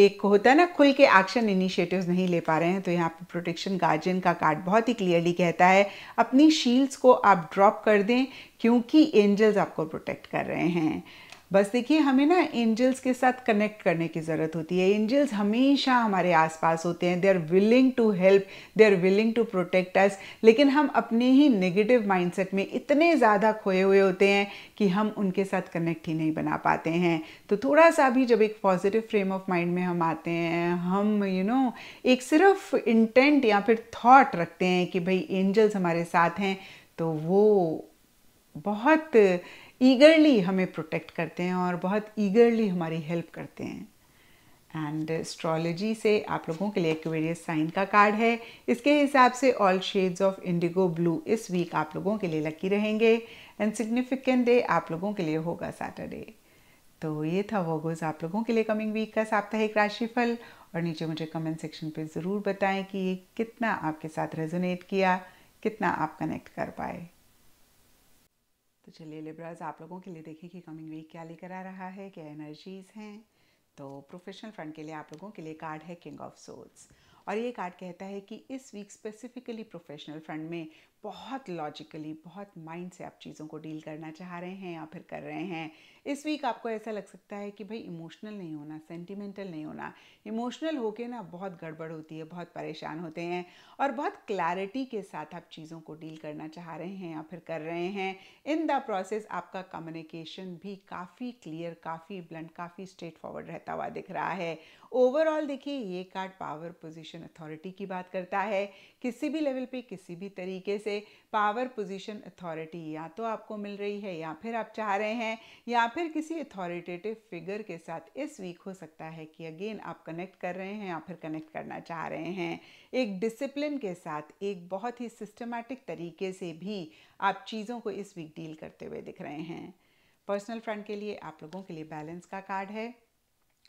एक होता है ना खुल के एक्शन इनिशिएटिव्स नहीं ले पा रहे हैं तो यहाँ पे प्रोटेक्शन गार्जियन का कार्ड बहुत ही क्लियरली कहता है अपनी शील्ड्स को आप ड्रॉप कर दें क्योंकि एंजल्स आपको प्रोटेक्ट कर रहे हैं बस देखिए हमें ना एंजल्स के साथ कनेक्ट करने की ज़रूरत होती है एंजल्स हमेशा हमारे आसपास होते हैं they are willing to help they are willing to protect us लेकिन हम अपने ही नेगेटिव माइंडसेट में इतने ज़्यादा खोए हुए होते हैं कि हम उनके साथ कनेक्ट ही नहीं बना पाते हैं तो थोड़ा सा भी जब एक पॉजिटिव फ्रेम ऑफ माइंड में हम आते हैं हम यू you नो know, एक सिर्फ इंटेंट या फिर थाट रखते हैं कि भाई एंजल्स हमारे साथ हैं तो वो बहुत ईगरली हमें प्रोटेक्ट करते हैं और बहुत ईगरली हमारी हेल्प करते हैं एंड एस्ट्रोलॉजी से आप लोगों के लिए एक्वेरियस साइन का कार्ड है इसके हिसाब से all shades of indigo blue इस वीक आप लोगों के लिए लकी रहेंगे एंड सिग्निफिकेंट डे आप लोगों के लिए होगा सैटरडे तो ये था वर्गोज आप लोगों के लिए कमिंग वीक का साप्ताहिक राशिफल और नीचे मुझे कमेंट सेक्शन पर ज़रूर बताएं कि ये कितना आपके साथ रेजोनेट किया कितना आप कनेक्ट कर पाए चलिए लिब्राज आप लोगों के लिए देखें कि कमिंग वीक क्या लेकर आ रहा है क्या एनर्जीज़ हैं तो प्रोफेशनल फ्रंट के लिए आप लोगों के लिए कार्ड है किंग ऑफ सोल्स और ये कार्ड कहता है कि इस वीक स्पेसिफिकली प्रोफेशनल फ्रंट में बहुत लॉजिकली बहुत माइंड से आप चीज़ों को डील करना चाह रहे हैं या फिर कर रहे हैं इस वीक आपको ऐसा लग सकता है कि भाई इमोशनल नहीं होना सेंटिमेंटल नहीं होना इमोशनल होके ना बहुत गड़बड़ होती है बहुत परेशान होते हैं और बहुत क्लैरिटी के साथ आप चीज़ों को डील करना चाह रहे हैं या फिर कर रहे हैं इन द प्रोसेस आपका कम्युनिकेशन भी काफ़ी क्लियर काफ़ी ब्लंट काफ़ी स्ट्रेट फॉरवर्ड रहता हुआ दिख रहा है ओवरऑल देखिए ये कार्ड पावर पोजिशन अथॉरिटी की बात करता है किसी भी लेवल पर किसी भी तरीके से से पावर पोजीशन अथॉरिटी या तो आपको मिल रही है या फिर आप चाह रहे हैं या फिर किसी अथॉरिटेटिव फिगर के साथ इस वीक हो सकता है कि अगेन आप कनेक्ट कर रहे हैं या फिर कनेक्ट करना चाह रहे हैं एक डिसिप्लिन के साथ एक बहुत ही सिस्टमेटिक तरीके से भी आप चीज़ों को इस वीक डील करते हुए दिख रहे हैं पर्सनल फ्रंट के लिए आप लोगों के लिए बैलेंस का कार्ड है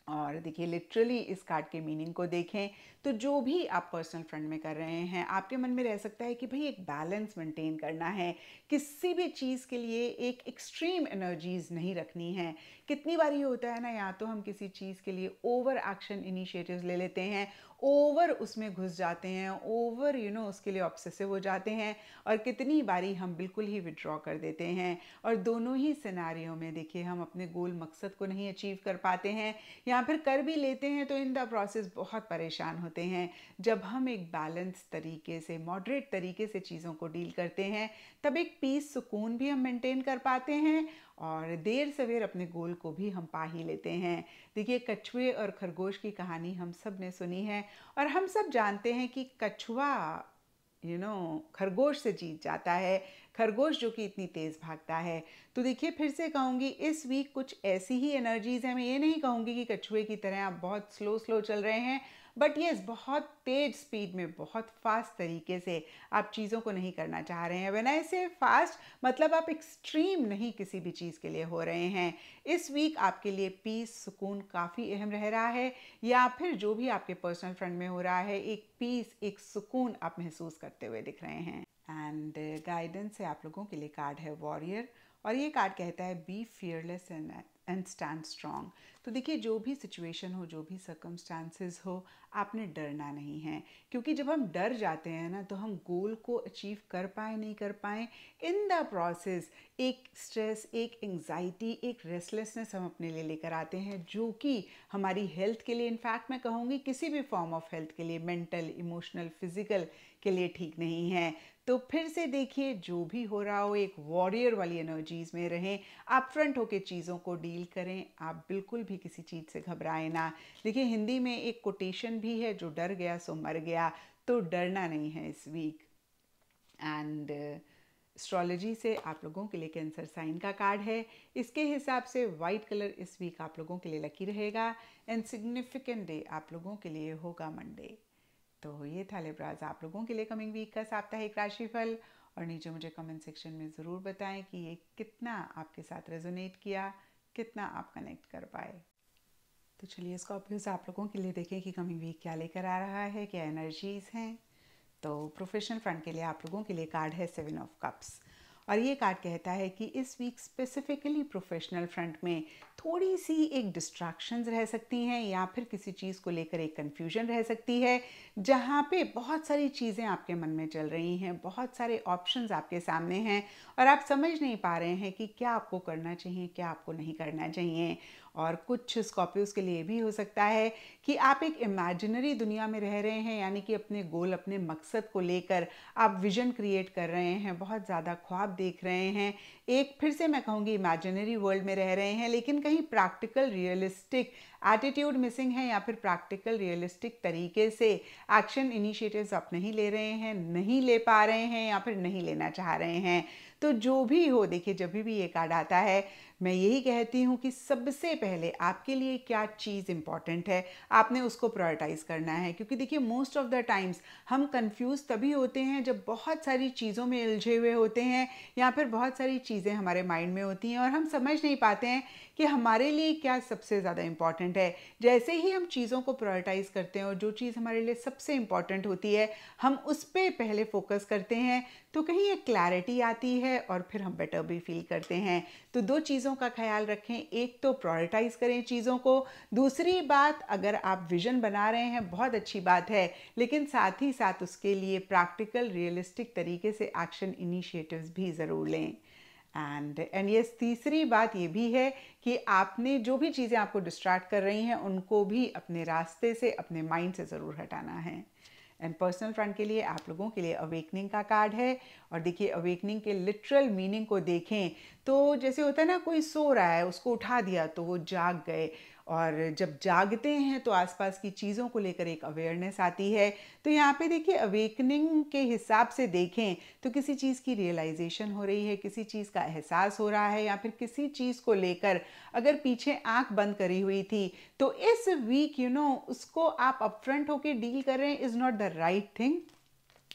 और देखिए लिटरली इस कार्ड के मीनिंग को देखें तो जो भी आप पर्सनल फ्रंट में कर रहे हैं आपके मन में रह सकता है कि भाई एक बैलेंस मेंटेन करना है किसी भी चीज़ के लिए एक एक्सट्रीम एनर्जीज नहीं रखनी है कितनी बार ये होता है ना या तो हम किसी चीज़ के लिए ओवर एक्शन इनिशिएटिव्स ले लेते हैं ओवर उसमें घुस जाते हैं ओवर यू नो उसके लिए ऑब्सेसिव हो जाते हैं और कितनी बारी हम बिल्कुल ही विड्रॉ कर देते हैं और दोनों ही सिनारियों में देखिए हम अपने गोल मकसद को नहीं अचीव कर पाते हैं या फिर कर भी लेते हैं तो इन द प्रोसेस बहुत परेशान होते हैं जब हम एक बैलेंस तरीके से मॉडरेट तरीके से चीज़ों को डील करते हैं तब एक पीस सुकून भी हम मेंटेन कर पाते हैं और देर सवेर अपने गोल को भी हम पा ही लेते हैं देखिए कछुए और खरगोश की कहानी हम सब ने सुनी है और हम सब जानते हैं कि कछुआ यू नो खरगोश से जीत जाता है खरगोश जो कि इतनी तेज़ भागता है तो देखिए फिर से कहूँगी इस वीक कुछ ऐसी ही एनर्जीज़ हैं मैं ये नहीं कहूँगी कि कछुए की तरह आप बहुत स्लो स्लो चल रहे हैं बट ये बहुत तेज स्पीड में बहुत फास्ट तरीके से आप चीज़ों को नहीं करना चाह रहे हैं वेन आई से फास्ट मतलब आप एक्सट्रीम नहीं किसी भी चीज़ के लिए हो रहे हैं इस वीक आपके लिए पीस सुकून काफ़ी अहम रह रहा है या फिर जो भी आपके पर्सनल फ्रंट में हो रहा है एक पीस एक सुकून आप महसूस करते हुए दिख रहे हैं एंड गाइडेंस से आप लोगों के लिए कार्ड है वॉरियर और ये कार्ड कहता है be fearless and and stand strong तो देखिए जो भी सिचुएशन हो जो भी सर्कमस्टांसेस हो आपने डरना नहीं है क्योंकि जब हम डर जाते हैं ना तो हम गोल को अचीव कर पाए नहीं कर पाए इन द प्रोसेस एक स्ट्रेस एक एंग्जाइटी एक रेस्टलेसनेस हम अपने लिए लेकर आते हैं जो कि हमारी हेल्थ के लिए इनफैक्ट मैं कहूँगी किसी भी फॉर्म ऑफ हेल्थ के लिए मेंटल इमोशनल फिजिकल के लिए ठीक नहीं है तो फिर से देखिए जो भी हो रहा हो एक वॉरियर वाली एनर्जीज में रहें आप फ्रंट होके चीज़ों को डील करें आप बिल्कुल भी किसी चीज़ से घबराएं ना देखिए हिंदी में एक कोटेशन भी है जो डर गया सो मर गया तो डरना नहीं है इस वीक एंड एस्ट्रोलॉजी से आप लोगों के लिए कैंसर साइन का कार्ड है इसके हिसाब से वाइट कलर इस वीक आप लोगों के लिए लकी रहेगा एंड सिग्निफिकेंट डे आप लोगों के लिए होगा मंडे तो ये था लिब्राज आप लोगों के लिए कमिंग वीक का साप्ताहिक राशिफल और नीचे मुझे कमेंट सेक्शन में ज़रूर बताएं कि ये कितना आपके साथ रेजोनेट किया कितना आप कनेक्ट कर पाए तो चलिए से आप लोगों के लिए देखें कि कमिंग वीक क्या लेकर आ रहा है क्या एनर्जीज हैं तो प्रोफेशनल फ्रंट के लिए आप लोगों के लिए कार्ड है सेवन ऑफ कप्स और ये कार्ड कहता है कि इस वीक स्पेसिफिकली प्रोफेशनल फ्रंट में थोड़ी सी एक डिस्ट्रैक्शंस रह सकती हैं या फिर किसी चीज़ को लेकर एक कन्फ्यूजन रह सकती है जहाँ पे बहुत सारी चीज़ें आपके मन में चल रही हैं बहुत सारे ऑप्शंस आपके सामने हैं और आप समझ नहीं पा रहे हैं कि क्या आपको करना चाहिए क्या आपको नहीं करना चाहिए और कुछ स्कॉर्पियोज के लिए भी हो सकता है कि आप एक इमेजिनरी दुनिया में रह रहे हैं यानी कि अपने गोल अपने मकसद को लेकर आप विजन क्रिएट कर रहे हैं बहुत ज़्यादा ख्वाब देख रहे हैं एक फिर से मैं कहूँगी इमेजिनरी वर्ल्ड में रह रहे हैं लेकिन कहीं प्रैक्टिकल रियलिस्टिक एटीट्यूड मिसिंग है या फिर प्रैक्टिकल रियलिस्टिक तरीके से एक्शन इनिशिएटिव्स आप नहीं ले रहे हैं नहीं ले पा रहे हैं या फिर नहीं लेना चाह रहे हैं तो जो भी हो देखिए जब भी ये कार्ड आता है मैं यही कहती हूँ कि सबसे पहले आपके लिए क्या चीज़ इंपॉर्टेंट है आपने उसको प्रायोरिटाइज़ करना है क्योंकि देखिए मोस्ट ऑफ द टाइम्स हम कंफ्यूज तभी होते हैं जब बहुत सारी चीज़ों में उलझे हुए होते हैं या फिर बहुत सारी चीज़ें हमारे माइंड में होती हैं और हम समझ नहीं पाते हैं कि हमारे लिए क्या सबसे ज़्यादा इंपॉर्टेंट है जैसे ही हम चीज़ों को प्रायोरिटाइज़ करते हैं और जो चीज़ हमारे लिए सबसे इंपॉर्टेंट होती है हम उस पर पहले फोकस करते हैं तो कहीं एक क्लैरिटी आती है और फिर हम बेटर भी फील करते हैं तो दो चीज़ों का ख्याल रखें एक तो प्रायोरिटाइज़ करें चीज़ों को दूसरी बात अगर आप विजन बना रहे हैं बहुत अच्छी बात है लेकिन साथ ही साथ उसके लिए प्रैक्टिकल रियलिस्टिक तरीके से एक्शन इनिशिएटिव्स भी ज़रूर लें एंड एंड यस तीसरी बात ये भी है कि आपने जो भी चीज़ें आपको डिस्ट्रैक्ट कर रही हैं उनको भी अपने रास्ते से अपने माइंड से ज़रूर हटाना है एंड पर्सनल फ्रंट के लिए आप लोगों के लिए अवेकनिंग का कार्ड है और देखिए अवेकनिंग के लिटरल मीनिंग को देखें तो जैसे होता है ना कोई सो रहा है उसको उठा दिया तो वो जाग गए और जब जागते हैं तो आसपास की चीज़ों को लेकर एक अवेयरनेस आती है तो यहाँ पे देखिए अवेकनिंग के हिसाब से देखें तो किसी चीज़ की रियलाइजेशन हो रही है किसी चीज़ का एहसास हो रहा है या फिर किसी चीज़ को लेकर अगर पीछे आंख बंद करी हुई थी तो इस वीक यू नो उसको आप अपफ्रंट होकर डील कर रहे हैं is not the right thing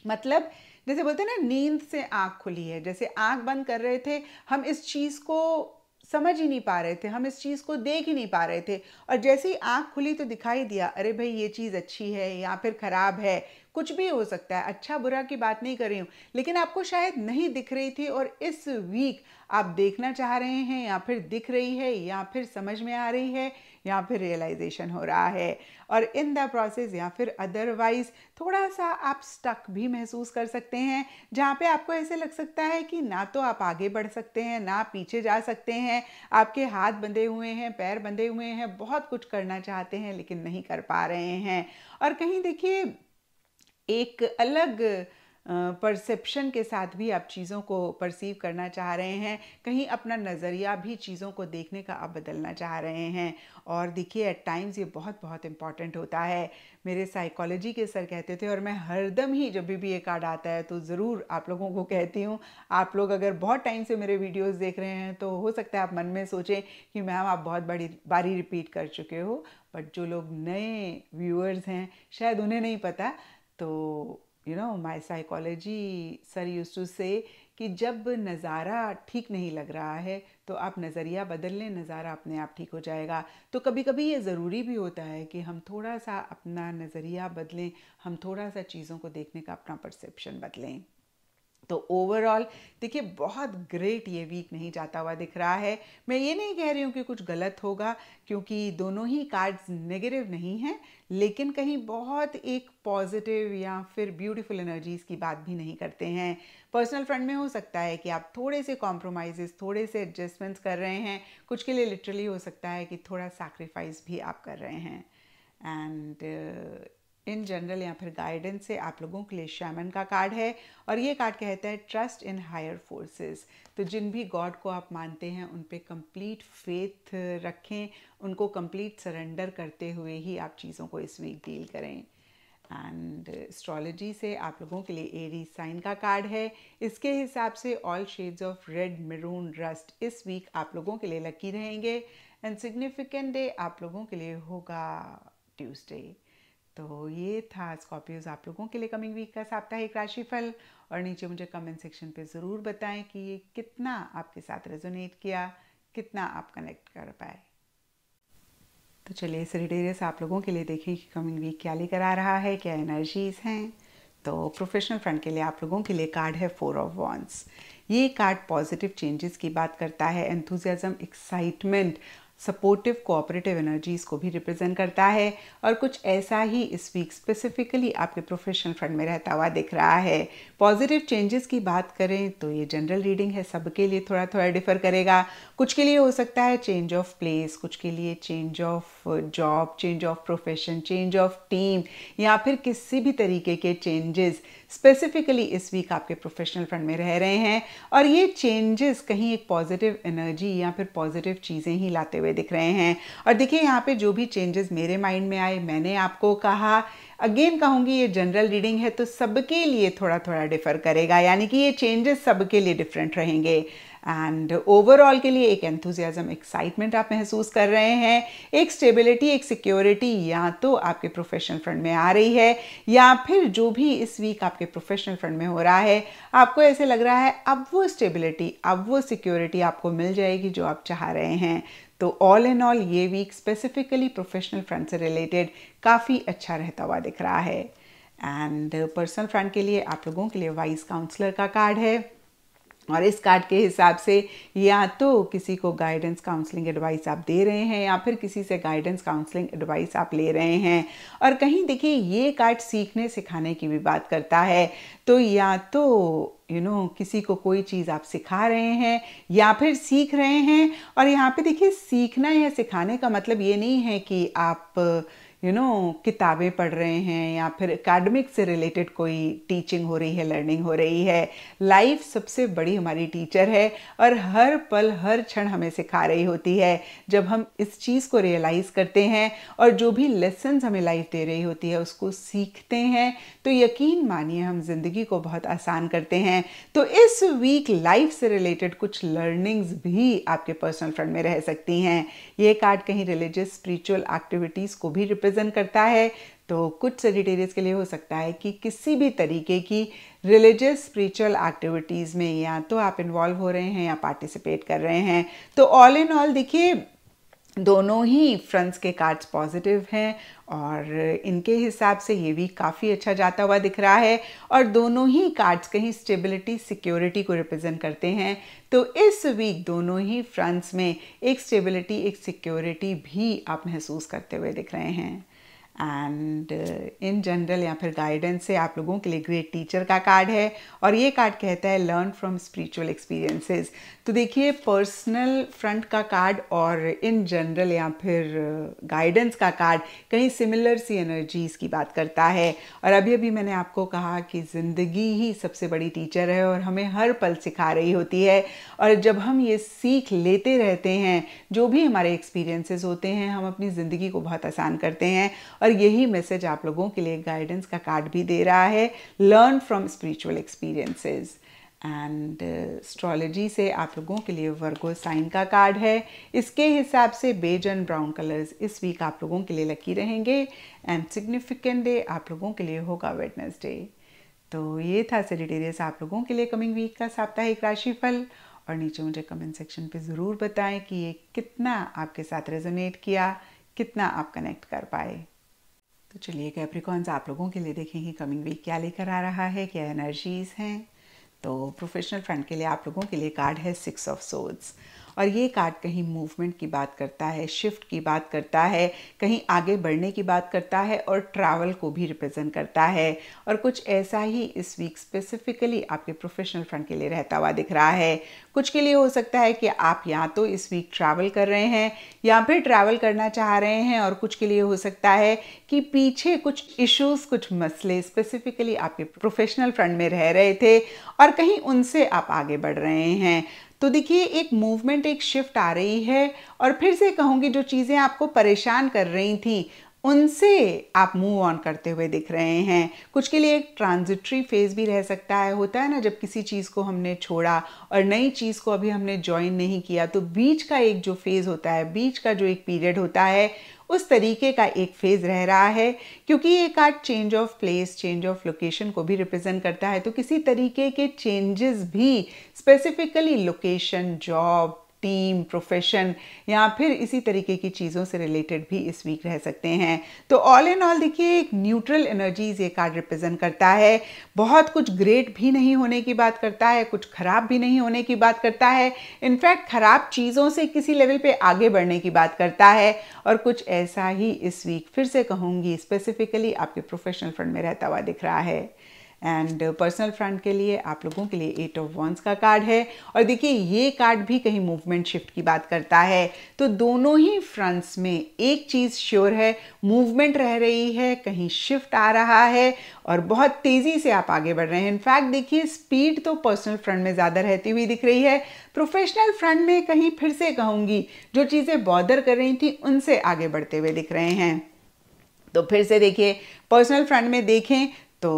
मतलब जैसे बोलते हैं ना नींद से आँख खुली है जैसे आँख बंद कर रहे थे हम इस चीज़ को समझ ही नहीं पा रहे थे हम इस चीज़ को देख ही नहीं पा रहे थे और जैसे ही आँख खुली तो दिखाई दिया अरे भाई ये चीज़ अच्छी है या फिर ख़राब है कुछ भी हो सकता है अच्छा बुरा की बात नहीं कर रही हूँ लेकिन आपको शायद नहीं दिख रही थी और इस वीक आप देखना चाह रहे हैं या फिर दिख रही है या फिर समझ में आ रही है यहाँ फिर रियलाइजेशन हो रहा है और इन द प्रोसेस या फिर अदरवाइज थोड़ा सा आप स्टक भी महसूस कर सकते हैं जहाँ पे आपको ऐसे लग सकता है कि ना तो आप आगे बढ़ सकते हैं ना पीछे जा सकते हैं आपके हाथ बंधे हुए हैं पैर बंधे हुए हैं बहुत कुछ करना चाहते हैं लेकिन नहीं कर पा रहे हैं और कहीं देखिए एक अलग परसेप्शन के साथ भी आप चीज़ों को परसीव करना चाह रहे हैं कहीं अपना नज़रिया भी चीज़ों को देखने का आप बदलना चाह रहे हैं और देखिए एट टाइम्स ये बहुत बहुत इंपॉर्टेंट होता है मेरे साइकोलॉजी के सर कहते थे और मैं हरदम ही जब भी ये कार्ड आता है तो ज़रूर आप लोगों को कहती हूँ आप लोग अगर बहुत टाइम से मेरे वीडियोस देख रहे हैं तो हो सकता है आप मन में सोचें कि मैम आप बहुत बड़ी बारी रिपीट कर चुके हो बट जो लोग नए व्यूअर्स हैं शायद उन्हें नहीं पता तो you know my psychology sir use to say कि जब नज़ारा ठीक नहीं लग रहा है तो आप नज़रिया बदल लें नज़ारा अपने आप ठीक हो जाएगा तो कभी कभी ये ज़रूरी भी होता है कि हम थोड़ा सा अपना नज़रिया बदलें हम थोड़ा सा चीज़ों को देखने का अपना परसेप्शन बदलें तो ओवरऑल देखिए बहुत ग्रेट ये वीक नहीं जाता हुआ दिख रहा है मैं ये नहीं कह रही हूँ कि कुछ गलत होगा क्योंकि दोनों ही कार्ड्स नेगेटिव नहीं हैं लेकिन कहीं बहुत एक पॉजिटिव या फिर ब्यूटीफुल एनर्जीज़ की बात भी नहीं करते हैं पर्सनल फ्रंट में हो सकता है कि आप थोड़े से कॉम्प्रोमाइजेस थोड़े से एडजस्टमेंट्स कर रहे हैं कुछ के लिए लिटरली हो सकता है कि थोड़ा सैक्रिफाइस भी आप कर रहे हैं एंड इन जनरल या फिर गाइडेंस से आप लोगों के लिए शैमन का कार्ड है और ये कार्ड कहता है ट्रस्ट इन हायर फोर्सेस तो जिन भी गॉड को आप मानते हैं उन पे कंप्लीट फेथ रखें उनको कंप्लीट सरेंडर करते हुए ही आप चीज़ों को इस वीक डील करें एंड एस्ट्रोलॉजी से आप लोगों के लिए एरी साइन का कार्ड है इसके हिसाब से all shades of red maroon rust इस वीक आप लोगों के लिए लकी रहेंगे एंड सिग्निफिकेंट डे आप लोगों के लिए होगा ट्यूसडे तो ये था स्कॉर्पियोज आप लोगों के लिए कमिंग वीक का साप्ताहिक राशिफल और नीचे मुझे कमेंट सेक्शन पे ज़रूर बताएं कि ये कितना आपके साथ रेजोनेट किया कितना आप कनेक्ट कर पाए तो चलिए सरिडेरियस आप लोगों के लिए देखें कि कमिंग वीक क्या लेकर आ रहा है क्या एनर्जीज़ हैं तो प्रोफेशनल फ्रंट के लिए आप लोगों के लिए कार्ड है फोर ऑफ वॉन्स ये कार्ड पॉजिटिव चेंजेस की बात करता है enthusiasm excitement supportive cooperative energies को भी रिप्रेजेंट करता है और कुछ ऐसा ही इस वीक स्पेसिफिकली आपके प्रोफेशनल फ्रंट में रहता हुआ दिख रहा है पॉजिटिव चेंजेस की बात करें तो ये जनरल रीडिंग है सबके लिए थोड़ा थोड़ा डिफर करेगा कुछ के लिए हो सकता है चेंज ऑफ प्लेस कुछ के लिए change of job change of profession change of team या फिर किसी भी तरीके के चेंजेस स्पेसिफिकली इस वीक आपके प्रोफेशनल फ्रंट में रह रहे हैं और ये चेंजेस कहीं एक पॉजिटिव एनर्जी या फिर पॉजिटिव चीज़ें ही लाते हुए दिख रहे हैं और देखिए यहाँ पे जो भी चेंजेस मेरे माइंड में आए मैंने आपको कहा अगेन कहूँगी ये जनरल रीडिंग है तो सबके लिए थोड़ा थोड़ा डिफर करेगा यानी कि ये चेंजेस सबके लिए डिफरेंट रहेंगे एंड ओवरऑल के लिए एक एंथुजियाज़म एक्साइटमेंट आप महसूस कर रहे हैं एक स्टेबिलिटी एक सिक्योरिटी या तो आपके प्रोफेशनल फ्रंट में आ रही है या फिर जो भी इस वीक आपके प्रोफेशनल फ्रंट में हो रहा है आपको ऐसे लग रहा है अब वो स्टेबिलिटी अब वो सिक्योरिटी आपको मिल जाएगी जो आप चाह रहे हैं तो ऑल एंड ऑल ये वीक स्पेसिफिकली प्रोफेशनल फ्रंट से रिलेटेड काफ़ी अच्छा रहता हुआ दिख रहा है एंड पर्सनल फ्रंट के लिए आप लोगों के लिए वाइस काउंसलर का कार्ड है और इस कार्ड के हिसाब से या तो किसी को गाइडेंस काउंसलिंग एडवाइस आप दे रहे हैं या फिर किसी से गाइडेंस काउंसलिंग एडवाइस आप ले रहे हैं और कहीं देखिए ये कार्ड सीखने सिखाने की भी बात करता है तो या तो यू you नो know, किसी को कोई चीज़ आप सिखा रहे हैं या फिर सीख रहे हैं और यहाँ पे देखिए सीखना या सिखाने का मतलब ये नहीं है कि आप यू नो किताबें पढ़ रहे हैं या फिर एकेडमिक से रिलेटेड कोई टीचिंग हो रही है लर्निंग हो रही है लाइफ सबसे बड़ी हमारी टीचर है और हर पल हर क्षण हमें सिखा रही होती है जब हम इस चीज़ को रियलाइज़ करते हैं और जो भी लेसन हमें लाइफ दे रही होती है उसको सीखते हैं तो यकीन मानिए हम ज़िंदगी को बहुत आसान करते हैं तो इस वीक लाइफ से रिलेटेड कुछ लर्निंग्स भी आपके पर्सनल फ्रेंड में रह सकती हैं ये कार्ड कहीं रिलीजियस स्पिरिचुअल एक्टिविटीज़ को भी रिप्रेजेंट करता है तो कुछ सेजिटेरियस के लिए हो सकता है कि किसी भी तरीके की रिलीजियस स्पिरिचुअल एक्टिविटीज़ में या तो आप इन्वॉल्व हो रहे हैं या पार्टिसिपेट कर रहे हैं तो ऑल इन ऑल देखिए दोनों ही फ्रंट्स के कार्ड्स पॉजिटिव हैं और इनके हिसाब से ये भी काफ़ी अच्छा जाता हुआ दिख रहा है और दोनों ही कार्ड्स कहीं स्टेबिलिटी सिक्योरिटी को रिप्रेजेंट करते हैं तो इस वीक दोनों ही फ्रंट्स में एक स्टेबिलिटी एक सिक्योरिटी भी आप महसूस करते हुए दिख रहे हैं एंड इन जनरल या फिर गाइडेंस से आप लोगों के लिए ग्रेट टीचर का कार्ड है और ये कार्ड कहता है लर्न फ्रॉम स्पिरिचुअल एक्सपीरियंसेस तो देखिए पर्सनल फ्रंट का कार्ड और इन जनरल या फिर गाइडेंस uh, का कार्ड कहीं सिमिलर सी एनर्जीज़ की बात करता है और अभी अभी मैंने आपको कहा कि ज़िंदगी ही सबसे बड़ी टीचर है और हमें हर पल सिखा रही होती है और जब हम ये सीख लेते रहते हैं जो भी हमारे एक्सपीरियंसेस होते हैं हम अपनी ज़िंदगी को बहुत आसान करते हैं और यही मैसेज आप लोगों के लिए गाइडेंस का कार्ड भी दे रहा है learn from spiritual experiences and astrology uh, से आप लोगों के लिए वर्गो साइन का कार्ड है इसके हिसाब से बेज एंड ब्राउन कलर्स इस वीक आप लोगों के लिए लकी रहेंगे एंड सिग्निफिकेंट डे आप लोगों के लिए होगा वेडनेसडे तो ये था सेजिटेरियस आप लोगों के लिए कमिंग वीक का साप्ताहिक राशिफल और नीचे मुझे कमेंट सेक्शन पे ज़रूर बताएं कि ये कितना आपके साथ रेजोनेट किया कितना आप कनेक्ट कर पाए तो चलिए कैप्रिकॉन्स आप लोगों के लिए देखेंगे कमिंग वीक क्या लेकर आ रहा है क्या एनर्जीज हैं तो प्रोफेशनल फ्रेंड के लिए आप लोगों के लिए कार्ड है सिक्स ऑफ सोड्स और ये कार्ड कहीं मूवमेंट की बात करता है शिफ्ट की बात करता है कहीं आगे बढ़ने की बात करता है और ट्रैवल को भी रिप्रेजेंट करता है और कुछ ऐसा ही इस वीक स्पेसिफिकली आपके प्रोफेशनल फ्रंट के लिए रहता हुआ दिख रहा है कुछ के लिए हो सकता है कि आप या तो इस वीक ट्रैवल कर रहे हैं या फिर ट्रैवल करना चाह रहे हैं और कुछ के लिए हो सकता है कि पीछे कुछ इश्यूज कुछ मसले स्पेसिफिकली आपके प्रोफेशनल फ्रंट में रह रहे थे और कहीं उनसे आप आगे बढ़ रहे हैं तो देखिए एक मूवमेंट एक शिफ्ट आ रही है और फिर से कहूँगी जो चीज़ें आपको परेशान कर रही थी उनसे आप मूव ऑन करते हुए दिख रहे हैं कुछ के लिए एक ट्रांजिटरी फेज भी रह सकता है होता है ना जब किसी चीज़ को हमने छोड़ा और नई चीज़ को अभी हमने ज्वाइन नहीं किया तो बीच का एक जो फेज़ होता है बीच का जो एक पीरियड होता है उस तरीके का एक फेज़ रह रहा है क्योंकि ये card change of place change of location को भी रिप्रेजेंट करता है तो किसी तरीके के चेंजेस भी specifically location job team profession या फिर इसी तरीके की चीज़ों से रिलेटेड भी इस वीक रह सकते हैं तो ऑल एंड ऑल देखिए एक न्यूट्रल एनर्जीज ये कार्ड रिप्रेजेंट करता है बहुत कुछ ग्रेट भी नहीं होने की बात करता है कुछ खराब भी नहीं होने की बात करता है इनफैक्ट खराब चीज़ों से किसी लेवल पे आगे बढ़ने की बात करता है और कुछ ऐसा ही इस वीक फिर से कहूँगी स्पेसिफिकली आपके प्रोफेशनल फ्रंट में रहता हुआ दिख रहा है एंड पर्सनल फ्रंट के लिए आप लोगों के लिए एट ऑफ वॉन्स का कार्ड है और देखिए ये कार्ड भी कहीं मूवमेंट शिफ्ट की बात करता है तो दोनों ही फ्रंट्स में एक चीज़ श्योर है मूवमेंट रह रही है कहीं शिफ्ट आ रहा है और बहुत तेज़ी से आप आगे बढ़ रहे हैं इनफैक्ट देखिए स्पीड तो पर्सनल फ्रंट में ज़्यादा रहती हुई दिख रही है प्रोफेशनल फ्रंट में कहीं फिर से कहूँगी जो चीज़ें बॉर्डर कर रही थी उनसे आगे बढ़ते हुए दिख रहे हैं तो फिर से देखिए पर्सनल फ्रंट में देखें तो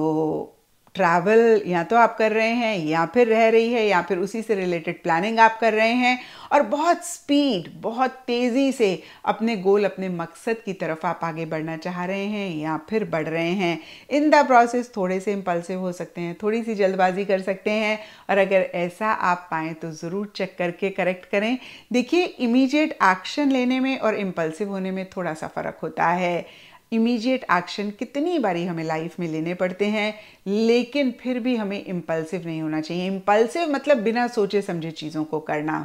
ट्रैवल या तो आप कर रहे हैं या फिर रह रही है या फिर उसी से रिलेटेड प्लानिंग आप कर रहे हैं और बहुत स्पीड बहुत तेज़ी से अपने गोल अपने मकसद की तरफ आप आगे बढ़ना चाह रहे हैं या फिर बढ़ रहे हैं इन द प्रोसेस थोड़े से इम्पल्सिव हो सकते हैं थोड़ी सी जल्दबाजी कर सकते हैं और अगर ऐसा आप पाएँ तो ज़रूर चेक करके करेक्ट करें देखिए इमीडिएट एक्शन लेने में और इम्पल्सिव होने में थोड़ा सा फ़र्क होता है इमीडिएट एक्शन कितनी बारी हमें लाइफ में लेने पड़ते हैं लेकिन फिर भी हमें इम्पल्सिव नहीं होना चाहिए इम्पल्सिव मतलब बिना सोचे समझे चीज़ों को करना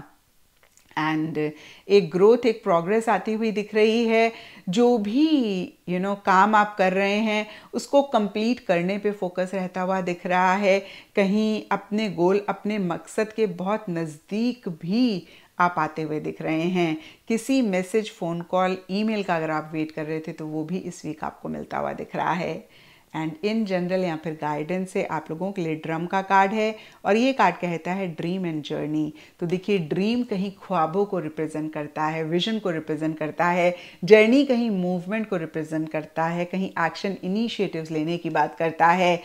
एंड एक ग्रोथ एक प्रोग्रेस आती हुई दिख रही है जो भी यू you नो know, काम आप कर रहे हैं उसको कंप्लीट करने पे फोकस रहता हुआ दिख रहा है कहीं अपने गोल अपने मकसद के बहुत नज़दीक भी आप आते हुए दिख रहे हैं किसी मैसेज फ़ोन कॉल ईमेल का अगर आप वेट कर रहे थे तो वो भी इस वीक आपको मिलता हुआ दिख रहा है एंड इन जनरल या फिर गाइडेंस से आप लोगों के लिए ड्रम का कार्ड है और ये कार्ड कहता है ड्रीम एंड जर्नी तो देखिए ड्रीम कहीं ख्वाबों को रिप्रेजेंट करता है विजन को रिप्रेजेंट करता है जर्नी कहीं मूवमेंट को रिप्रेजेंट करता है कहीं एक्शन इनिशिएटिव्स लेने की बात करता है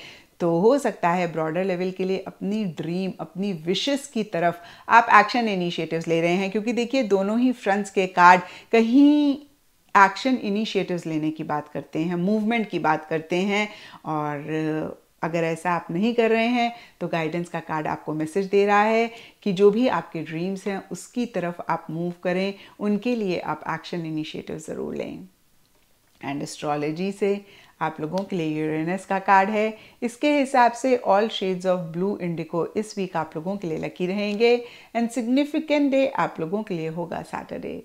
तो हो सकता है ब्रॉडर लेवल के लिए अपनी ड्रीम अपनी विशेष की तरफ आप एक्शन इनिशिएटिव्स ले रहे हैं क्योंकि देखिए दोनों ही फ्रंट्स के कार्ड कहीं एक्शन इनिशिएटिव्स लेने की बात करते हैं मूवमेंट की बात करते हैं और अगर ऐसा आप नहीं कर रहे हैं तो गाइडेंस का कार्ड आपको मैसेज दे रहा है कि जो भी आपके ड्रीम्स हैं उसकी तरफ आप मूव करें उनके लिए आप एक्शन इनिशिएटिव ज़रूर लें एंड एस्ट्रोलॉजी से आप लोगों के लिए यूरेनस का कार्ड है इसके हिसाब से all shades of blue indigo इस वीक आप लोगों के लिए लकी रहेंगे एंड सिग्निफिकेंट डे आप लोगों के लिए होगा सैटरडे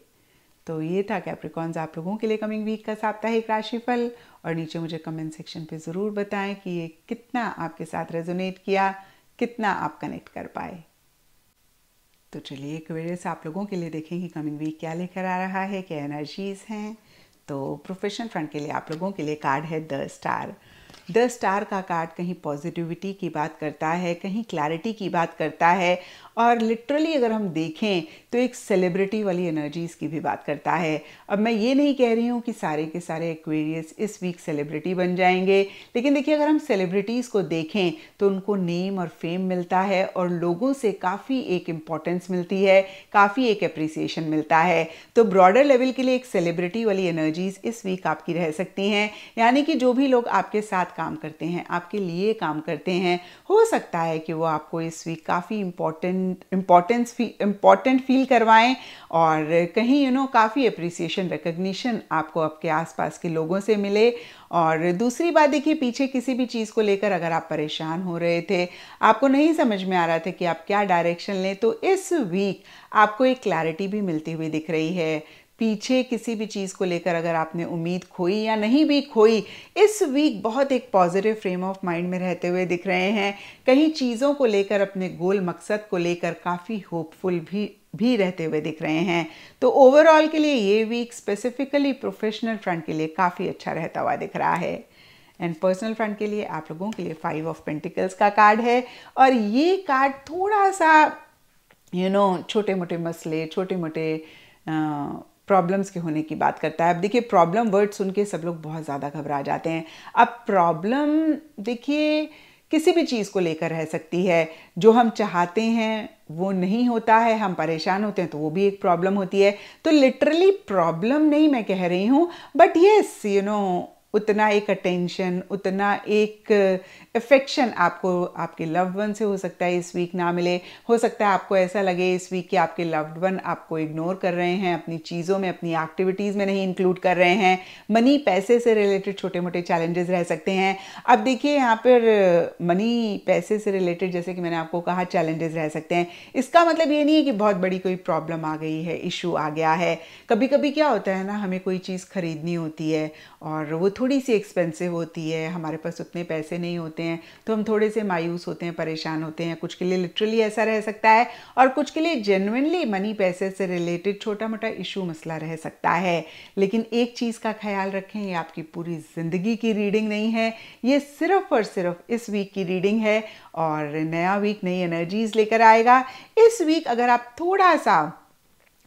तो ये था कैप्रिकॉन्स आप लोगों के लिए कमिंग वीक का साप्ताहिक राशिफल और नीचे मुझे कमेंट सेक्शन पे ज़रूर बताएं कि ये कितना आपके साथ रेजोनेट किया कितना आप कनेक्ट कर पाए तो चलिए एक वेरियस आप लोगों के लिए देखेंगे कमिंग वीक क्या लेकर आ रहा है क्या एनर्जीज हैं तो प्रोफेशन फ्रंट के लिए आप लोगों के लिए कार्ड है द स्टार द स्टार का कार्ड कहीं पॉजिटिविटी की बात करता है कहीं क्लैरिटी की बात करता है और लिटरली अगर हम देखें तो एक सेलिब्रिटी वाली एनर्जीज़ की भी बात करता है अब मैं ये नहीं कह रही हूँ कि सारे के सारे एक्वेरियस इस वीक सेलिब्रिटी बन जाएंगे लेकिन देखिए अगर हम सेलिब्रिटीज़ को देखें तो उनको नेम और फेम मिलता है और लोगों से काफ़ी एक इम्पॉर्टेंस मिलती है काफ़ी एक अप्रिसिएशन मिलता है तो ब्रॉडर लेवल के लिए एक सेलिब्रिटी वाली एनर्जीज़ इस वीक आपकी रह सकती हैं यानी कि जो भी लोग आपके साथ काम करते हैं आपके लिए काम करते हैं हो सकता है कि वो आपको इस वीक काफ़ी इम्पॉर्टेंट इम्पोर्टेंस इम्पॉर्टेंट फील करवाएं और कहीं यू नो काफ़ी अप्रिसिएशन रिकग्निशन आपको आपके आसपास के लोगों से मिले और दूसरी बात देखिए पीछे किसी भी चीज़ को लेकर अगर आप परेशान हो रहे थे आपको नहीं समझ में आ रहा था कि आप क्या डायरेक्शन लें तो इस वीक आपको एक क्लैरिटी भी मिलती हुई दिख रही है पीछे किसी भी चीज़ को लेकर अगर आपने उम्मीद खोई या नहीं भी खोई इस वीक बहुत एक पॉजिटिव फ्रेम ऑफ माइंड में रहते हुए दिख रहे हैं कहीं चीज़ों को लेकर अपने गोल मकसद को लेकर काफ़ी होपफुल भी भी रहते हुए दिख रहे हैं तो ओवरऑल के लिए ये वीक स्पेसिफिकली प्रोफेशनल फ्रंट के लिए काफ़ी अच्छा रहता हुआ दिख रहा है एंड पर्सनल फ्रंट के लिए आप लोगों के लिए फाइव ऑफ पेंटिकल्स का कार्ड है और ये कार्ड थोड़ा सा यू नो छोटे मोटे मसले छोटे मोटे प्रॉब्लम्स के होने की बात करता है अब देखिए प्रॉब्लम वर्ड सुन के सब लोग बहुत ज़्यादा घबरा जाते हैं अब प्रॉब्लम देखिए किसी भी चीज़ को लेकर रह सकती है जो हम चाहते हैं वो नहीं होता है हम परेशान होते हैं तो वो भी एक प्रॉब्लम होती है तो लिटरली प्रॉब्लम नहीं मैं कह रही हूँ बट येस यू नो उतना एक अटेंशन उतना एक अफेक्शन uh, आपको आपके लव वन से हो सकता है इस वीक ना मिले हो सकता है आपको ऐसा लगे इस वीक कि आपके लव्ड वन आपको इग्नोर कर रहे हैं अपनी चीज़ों में अपनी एक्टिविटीज़ में नहीं इंक्लूड कर रहे हैं मनी पैसे से रिलेटेड छोटे मोटे चैलेंजेस रह सकते हैं अब देखिए यहाँ पर मनी uh, पैसे से रिलेटेड जैसे कि मैंने आपको कहा चैलेंजेस रह सकते हैं इसका मतलब ये नहीं है कि बहुत बड़ी कोई प्रॉब्लम आ गई है इशू आ गया है कभी कभी क्या होता है ना हमें कोई चीज़ खरीदनी होती है और वो थोड़ी सी एक्सपेंसिव होती है हमारे पास उतने पैसे नहीं होते हैं तो हम थोड़े से मायूस होते हैं परेशान होते हैं कुछ के लिए लिटरली ऐसा रह सकता है और कुछ के लिए जेनुनली मनी पैसे से रिलेटेड छोटा मोटा इशू मसला रह सकता है लेकिन एक चीज़ का ख्याल रखें ये आपकी पूरी ज़िंदगी की रीडिंग नहीं है ये सिर्फ और सिर्फ इस वीक की रीडिंग है और नया वीक नई एनर्जीज लेकर आएगा इस वीक अगर आप थोड़ा सा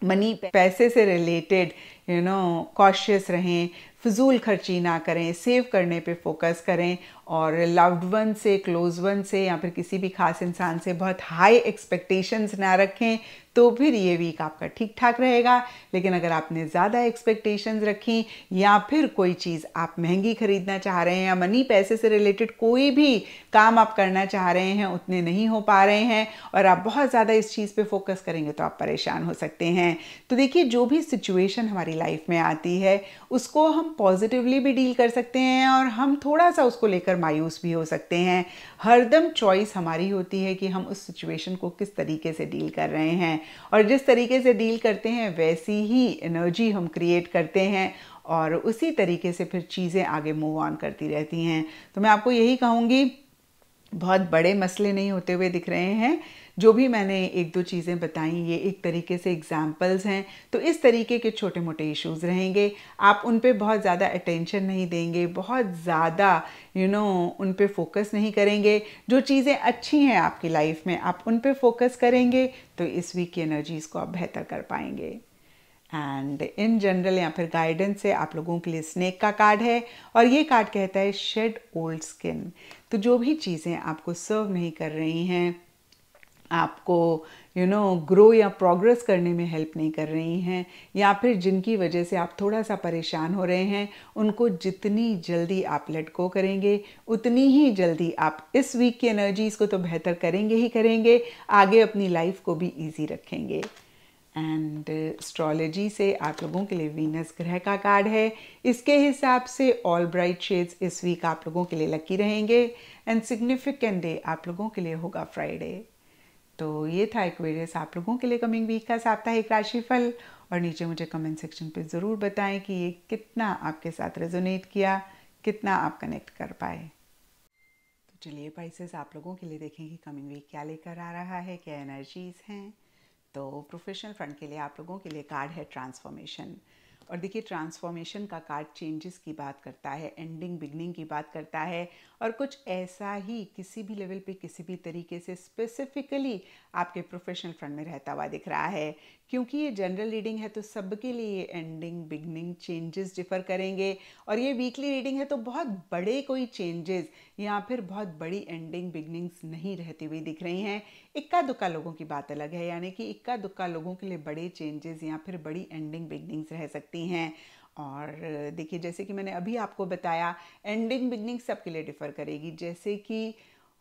मनी पैसे से रिलेटेड यू नो कॉशियस रहें फिजूल खर्ची ना करें सेव करने पे फोकस करें और लव्ड वन से क्लोज वन से या फिर किसी भी खास इंसान से बहुत हाई एक्सपेक्टेशंस ना रखें तो फिर ये वीक आपका ठीक ठाक रहेगा लेकिन अगर आपने ज़्यादा एक्सपेक्टेशंस रखी या फिर कोई चीज़ आप महंगी खरीदना चाह रहे हैं या मनी पैसे से रिलेटेड कोई भी काम आप करना चाह रहे हैं उतने नहीं हो पा रहे हैं और आप बहुत ज़्यादा इस चीज़ पर फोकस करेंगे तो आप परेशान हो सकते हैं तो देखिए जो भी सिचुएशन हमारी लाइफ में आती है उसको हम पॉजिटिवली भी डील कर सकते हैं और हम थोड़ा सा उसको लेकर मायूस भी हो सकते हैं हरदम चॉइस हमारी होती है कि हम उस सिचुएशन को किस तरीके से डील कर रहे हैं और जिस तरीके से डील करते हैं वैसी ही एनर्जी हम क्रिएट करते हैं और उसी तरीके से फिर चीज़ें आगे मूव ऑन करती रहती हैं तो मैं आपको यही कहूँगी बहुत बड़े मसले नहीं होते हुए दिख रहे हैं जो भी मैंने एक दो चीज़ें बताई ये एक तरीके से एग्जाम्पल्स हैं तो इस तरीके के छोटे मोटे इश्यूज़ रहेंगे आप उन पर बहुत ज़्यादा अटेंशन नहीं देंगे बहुत ज़्यादा यू नो उन पर फोकस नहीं करेंगे जो चीज़ें अच्छी हैं आपकी लाइफ में आप उन पर फोकस करेंगे तो इस वीक की एनर्जीज़ को आप बेहतर कर पाएंगे एंड इन जनरल या फिर गाइडेंस से आप लोगों के लिए स्नेक का कार्ड है और ये कार्ड कहता है शेड ओल्ड स्किन तो जो भी चीज़ें आपको सर्व नहीं कर रही हैं आपको यू नो ग्रो या प्रोग्रेस करने में हेल्प नहीं कर रही हैं या फिर जिनकी वजह से आप थोड़ा सा परेशान हो रहे हैं उनको जितनी जल्दी आप लेट गो करेंगे उतनी ही जल्दी आप इस वीक की एनर्जीज को तो बेहतर करेंगे ही करेंगे आगे अपनी लाइफ को भी ईजी रखेंगे एंड एस्ट्रोलॉजी से आप लोगों के लिए वीनस ग्रह का कार्ड है इसके हिसाब से ऑल ब्राइट शेड्स इस वीक आप लोगों के लिए लकी रहेंगे एंड सिग्निफिकेंट डे आप लोगों के लिए होगा फ्राइडे तो ये था एक्वेरियस आप लोगों के लिए कमिंग वीक का साप्ताहिक राशिफल और नीचे मुझे कमेंट सेक्शन पे ज़रूर बताएं कि ये कितना आपके साथ रेजोनेट किया कितना आप कनेक्ट कर पाए तो चलिए पाइसेस आप लोगों के लिए देखें कि कमिंग वीक क्या लेकर आ रहा है क्या एनर्जीज़ हैं तो प्रोफेशनल फ्रंट के लिए आप लोगों के लिए कार्ड है ट्रांसफॉर्मेशन और देखिए ट्रांसफॉर्मेशन का कार्ड चेंजेस की बात करता है एंडिंग बिगनिंग की बात करता है और कुछ ऐसा ही किसी भी लेवल पे किसी भी तरीके से स्पेसिफिकली आपके प्रोफेशनल फ्रंट में रहता हुआ दिख रहा है क्योंकि ये जनरल रीडिंग है तो सबके लिए एंडिंग बिगनिंग चेंजेस डिफर करेंगे और ये वीकली रीडिंग है तो बहुत बड़े कोई चेंजेस या फिर बहुत बड़ी एंडिंग बिगनिंग्स नहीं रहती हुई दिख रही हैं इक्का दुक्का लोगों की बात अलग है यानी कि इक्का दुक्का लोगों के लिए बड़े चेंजेस या फिर बड़ी एंडिंग बिगनिंग्स रह सकती हैं और देखिए जैसे कि मैंने अभी आपको बताया एंडिंग बिगनिंग सबके लिए डिफ़र करेगी जैसे कि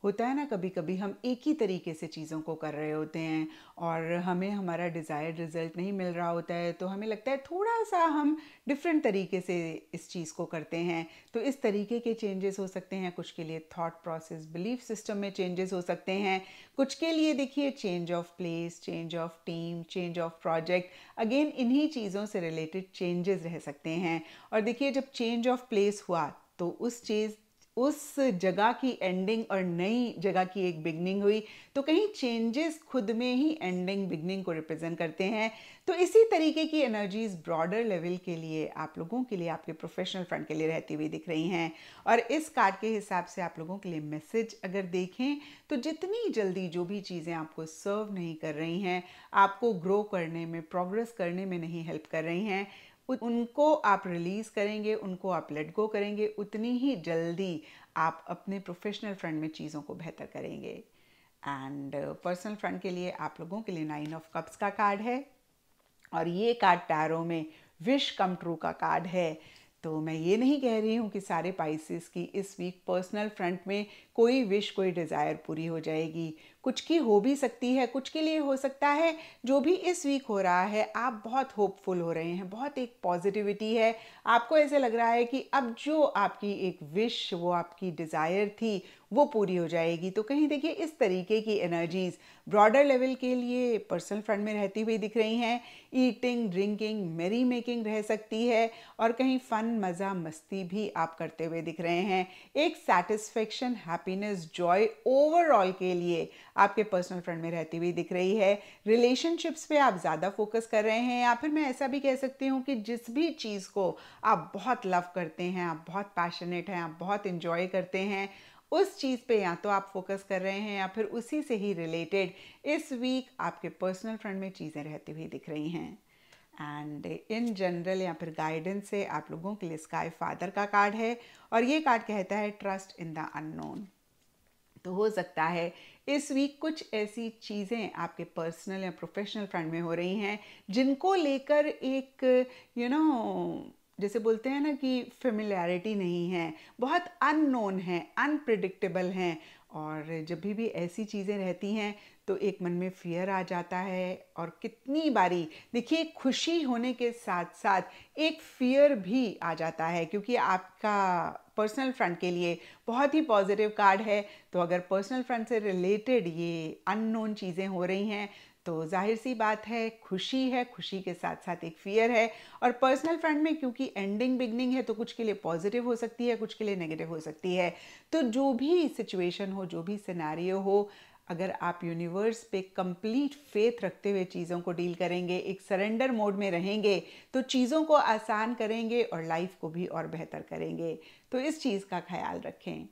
होता है ना कभी कभी हम एक ही तरीके से चीज़ों को कर रहे होते हैं और हमें हमारा डिज़ायर्ड रिजल्ट नहीं मिल रहा होता है तो हमें लगता है थोड़ा सा हम डिफरेंट तरीके से इस चीज़ को करते हैं तो इस तरीके के चेंजेस हो सकते हैं कुछ के लिए थॉट प्रोसेस बिलीफ सिस्टम में चेंजेस हो सकते हैं कुछ के लिए देखिए change of place change of team change of project again इन्हीं चीज़ों से रिलेटेड चेंजेस रह सकते हैं और देखिए जब चेंज ऑफ प्लेस हुआ तो उस चीज़ उस जगह की एंडिंग और नई जगह की एक बिगनिंग हुई तो कहीं चेंजेस खुद में ही एंडिंग बिगनिंग को रिप्रेजेंट करते हैं तो इसी तरीके की एनर्जीज ब्रॉडर लेवल के लिए आप लोगों के लिए आपके प्रोफेशनल फ्रंट के लिए रहती हुई दिख रही हैं और इस कार्ड के हिसाब से आप लोगों के लिए मैसेज अगर देखें तो जितनी जल्दी जो भी चीज़ें आपको सर्व नहीं कर रही हैं आपको ग्रो करने में प्रोग्रेस करने में नहीं हेल्प कर रही हैं उनको आप रिलीज़ करेंगे उनको आप लेट गो करेंगे उतनी ही जल्दी आप अपने प्रोफेशनल फ्रंट में चीज़ों को बेहतर करेंगे एंड पर्सनल फ्रंट के लिए आप लोगों के लिए नाइन ऑफ कप्स का कार्ड है और ये कार्ड टैरो में विश कम ट्रू का कार्ड है तो मैं ये नहीं कह रही हूँ कि सारे पाइसिस की इस वीक पर्सनल फ्रंट में कोई विश कोई डिज़ायर पूरी हो जाएगी कुछ की हो भी सकती है कुछ के लिए हो सकता है जो भी इस वीक हो रहा है आप बहुत होपफुल हो रहे हैं बहुत एक पॉजिटिविटी है आपको ऐसे लग रहा है कि अब जो आपकी एक विश वो आपकी डिज़ायर थी वो पूरी हो जाएगी तो कहीं देखिए इस तरीके की एनर्जीज़ ब्रॉडर लेवल के लिए पर्सनल फ्रंट में रहती हुई दिख रही हैं ईटिंग ड्रिंकिंग मेरी मेकिंग रह सकती है और कहीं फ़न मज़ा मस्ती भी आप करते हुए दिख रहे हैं एक सेटिस्फेक्शन हैप्पीनेस जॉय ओवरऑल के लिए आपके पर्सनल फ्रंट में रहती हुई दिख रही है रिलेशनशिप्स पे आप ज़्यादा फोकस कर रहे हैं या फिर मैं ऐसा भी कह सकती हूँ कि जिस भी चीज़ को आप बहुत लव करते हैं आप बहुत पैशनेट हैं आप बहुत इंजॉय करते हैं उस चीज़ पे या तो आप फोकस कर रहे हैं या फिर उसी से ही रिलेटेड इस वीक आपके पर्सनल फ्रंट में चीज़ें रहती हुई दिख रही हैं एंड इन जनरल या फिर गाइडेंस से आप लोगों के लिए स्काई फादर का कार्ड है और ये कार्ड कहता है ट्रस्ट इन द अननोन तो हो सकता है इस वीक कुछ ऐसी चीज़ें आपके पर्सनल या प्रोफेशनल फ्रंट में हो रही हैं जिनको लेकर एक यू you नो know, जैसे बोलते हैं ना कि फेमिलैरिटी नहीं है बहुत अननोन है अनप्रिडिक्टेबल हैं और जब भी भी ऐसी चीज़ें रहती हैं तो एक मन में फियर आ जाता है और कितनी बारी देखिए खुशी होने के साथ साथ एक फियर भी आ जाता है क्योंकि आपका पर्सनल फ्रंट के लिए बहुत ही पॉजिटिव कार्ड है तो अगर पर्सनल फ्रंट से रिलेटेड ये अननोन चीज़ें हो रही हैं तो जाहिर सी बात है खुशी है खुशी के साथ साथ एक फियर है और पर्सनल फ्रंट में क्योंकि एंडिंग बिगनिंग है तो कुछ के लिए पॉजिटिव हो सकती है कुछ के लिए नेगेटिव हो सकती है तो जो भी सिचुएशन हो जो भी सिनारियो हो अगर आप यूनिवर्स पे कंप्लीट फेथ रखते हुए चीज़ों को डील करेंगे एक सरेंडर मोड में रहेंगे तो चीज़ों को आसान करेंगे और लाइफ को भी और बेहतर करेंगे तो इस चीज़ का ख्याल रखें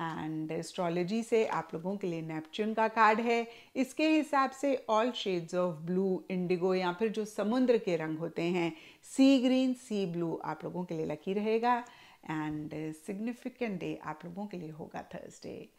एंड एस्ट्रोलॉजी से आप लोगों के लिए नेपच्यून का कार्ड है इसके हिसाब से all shades of blue indigo या फिर जो समुद्र के रंग होते हैं सी ग्रीन सी ब्लू आप लोगों के लिए लकी रहेगा एंड सिग्निफिकेंट डे आप लोगों के लिए होगा थर्सडे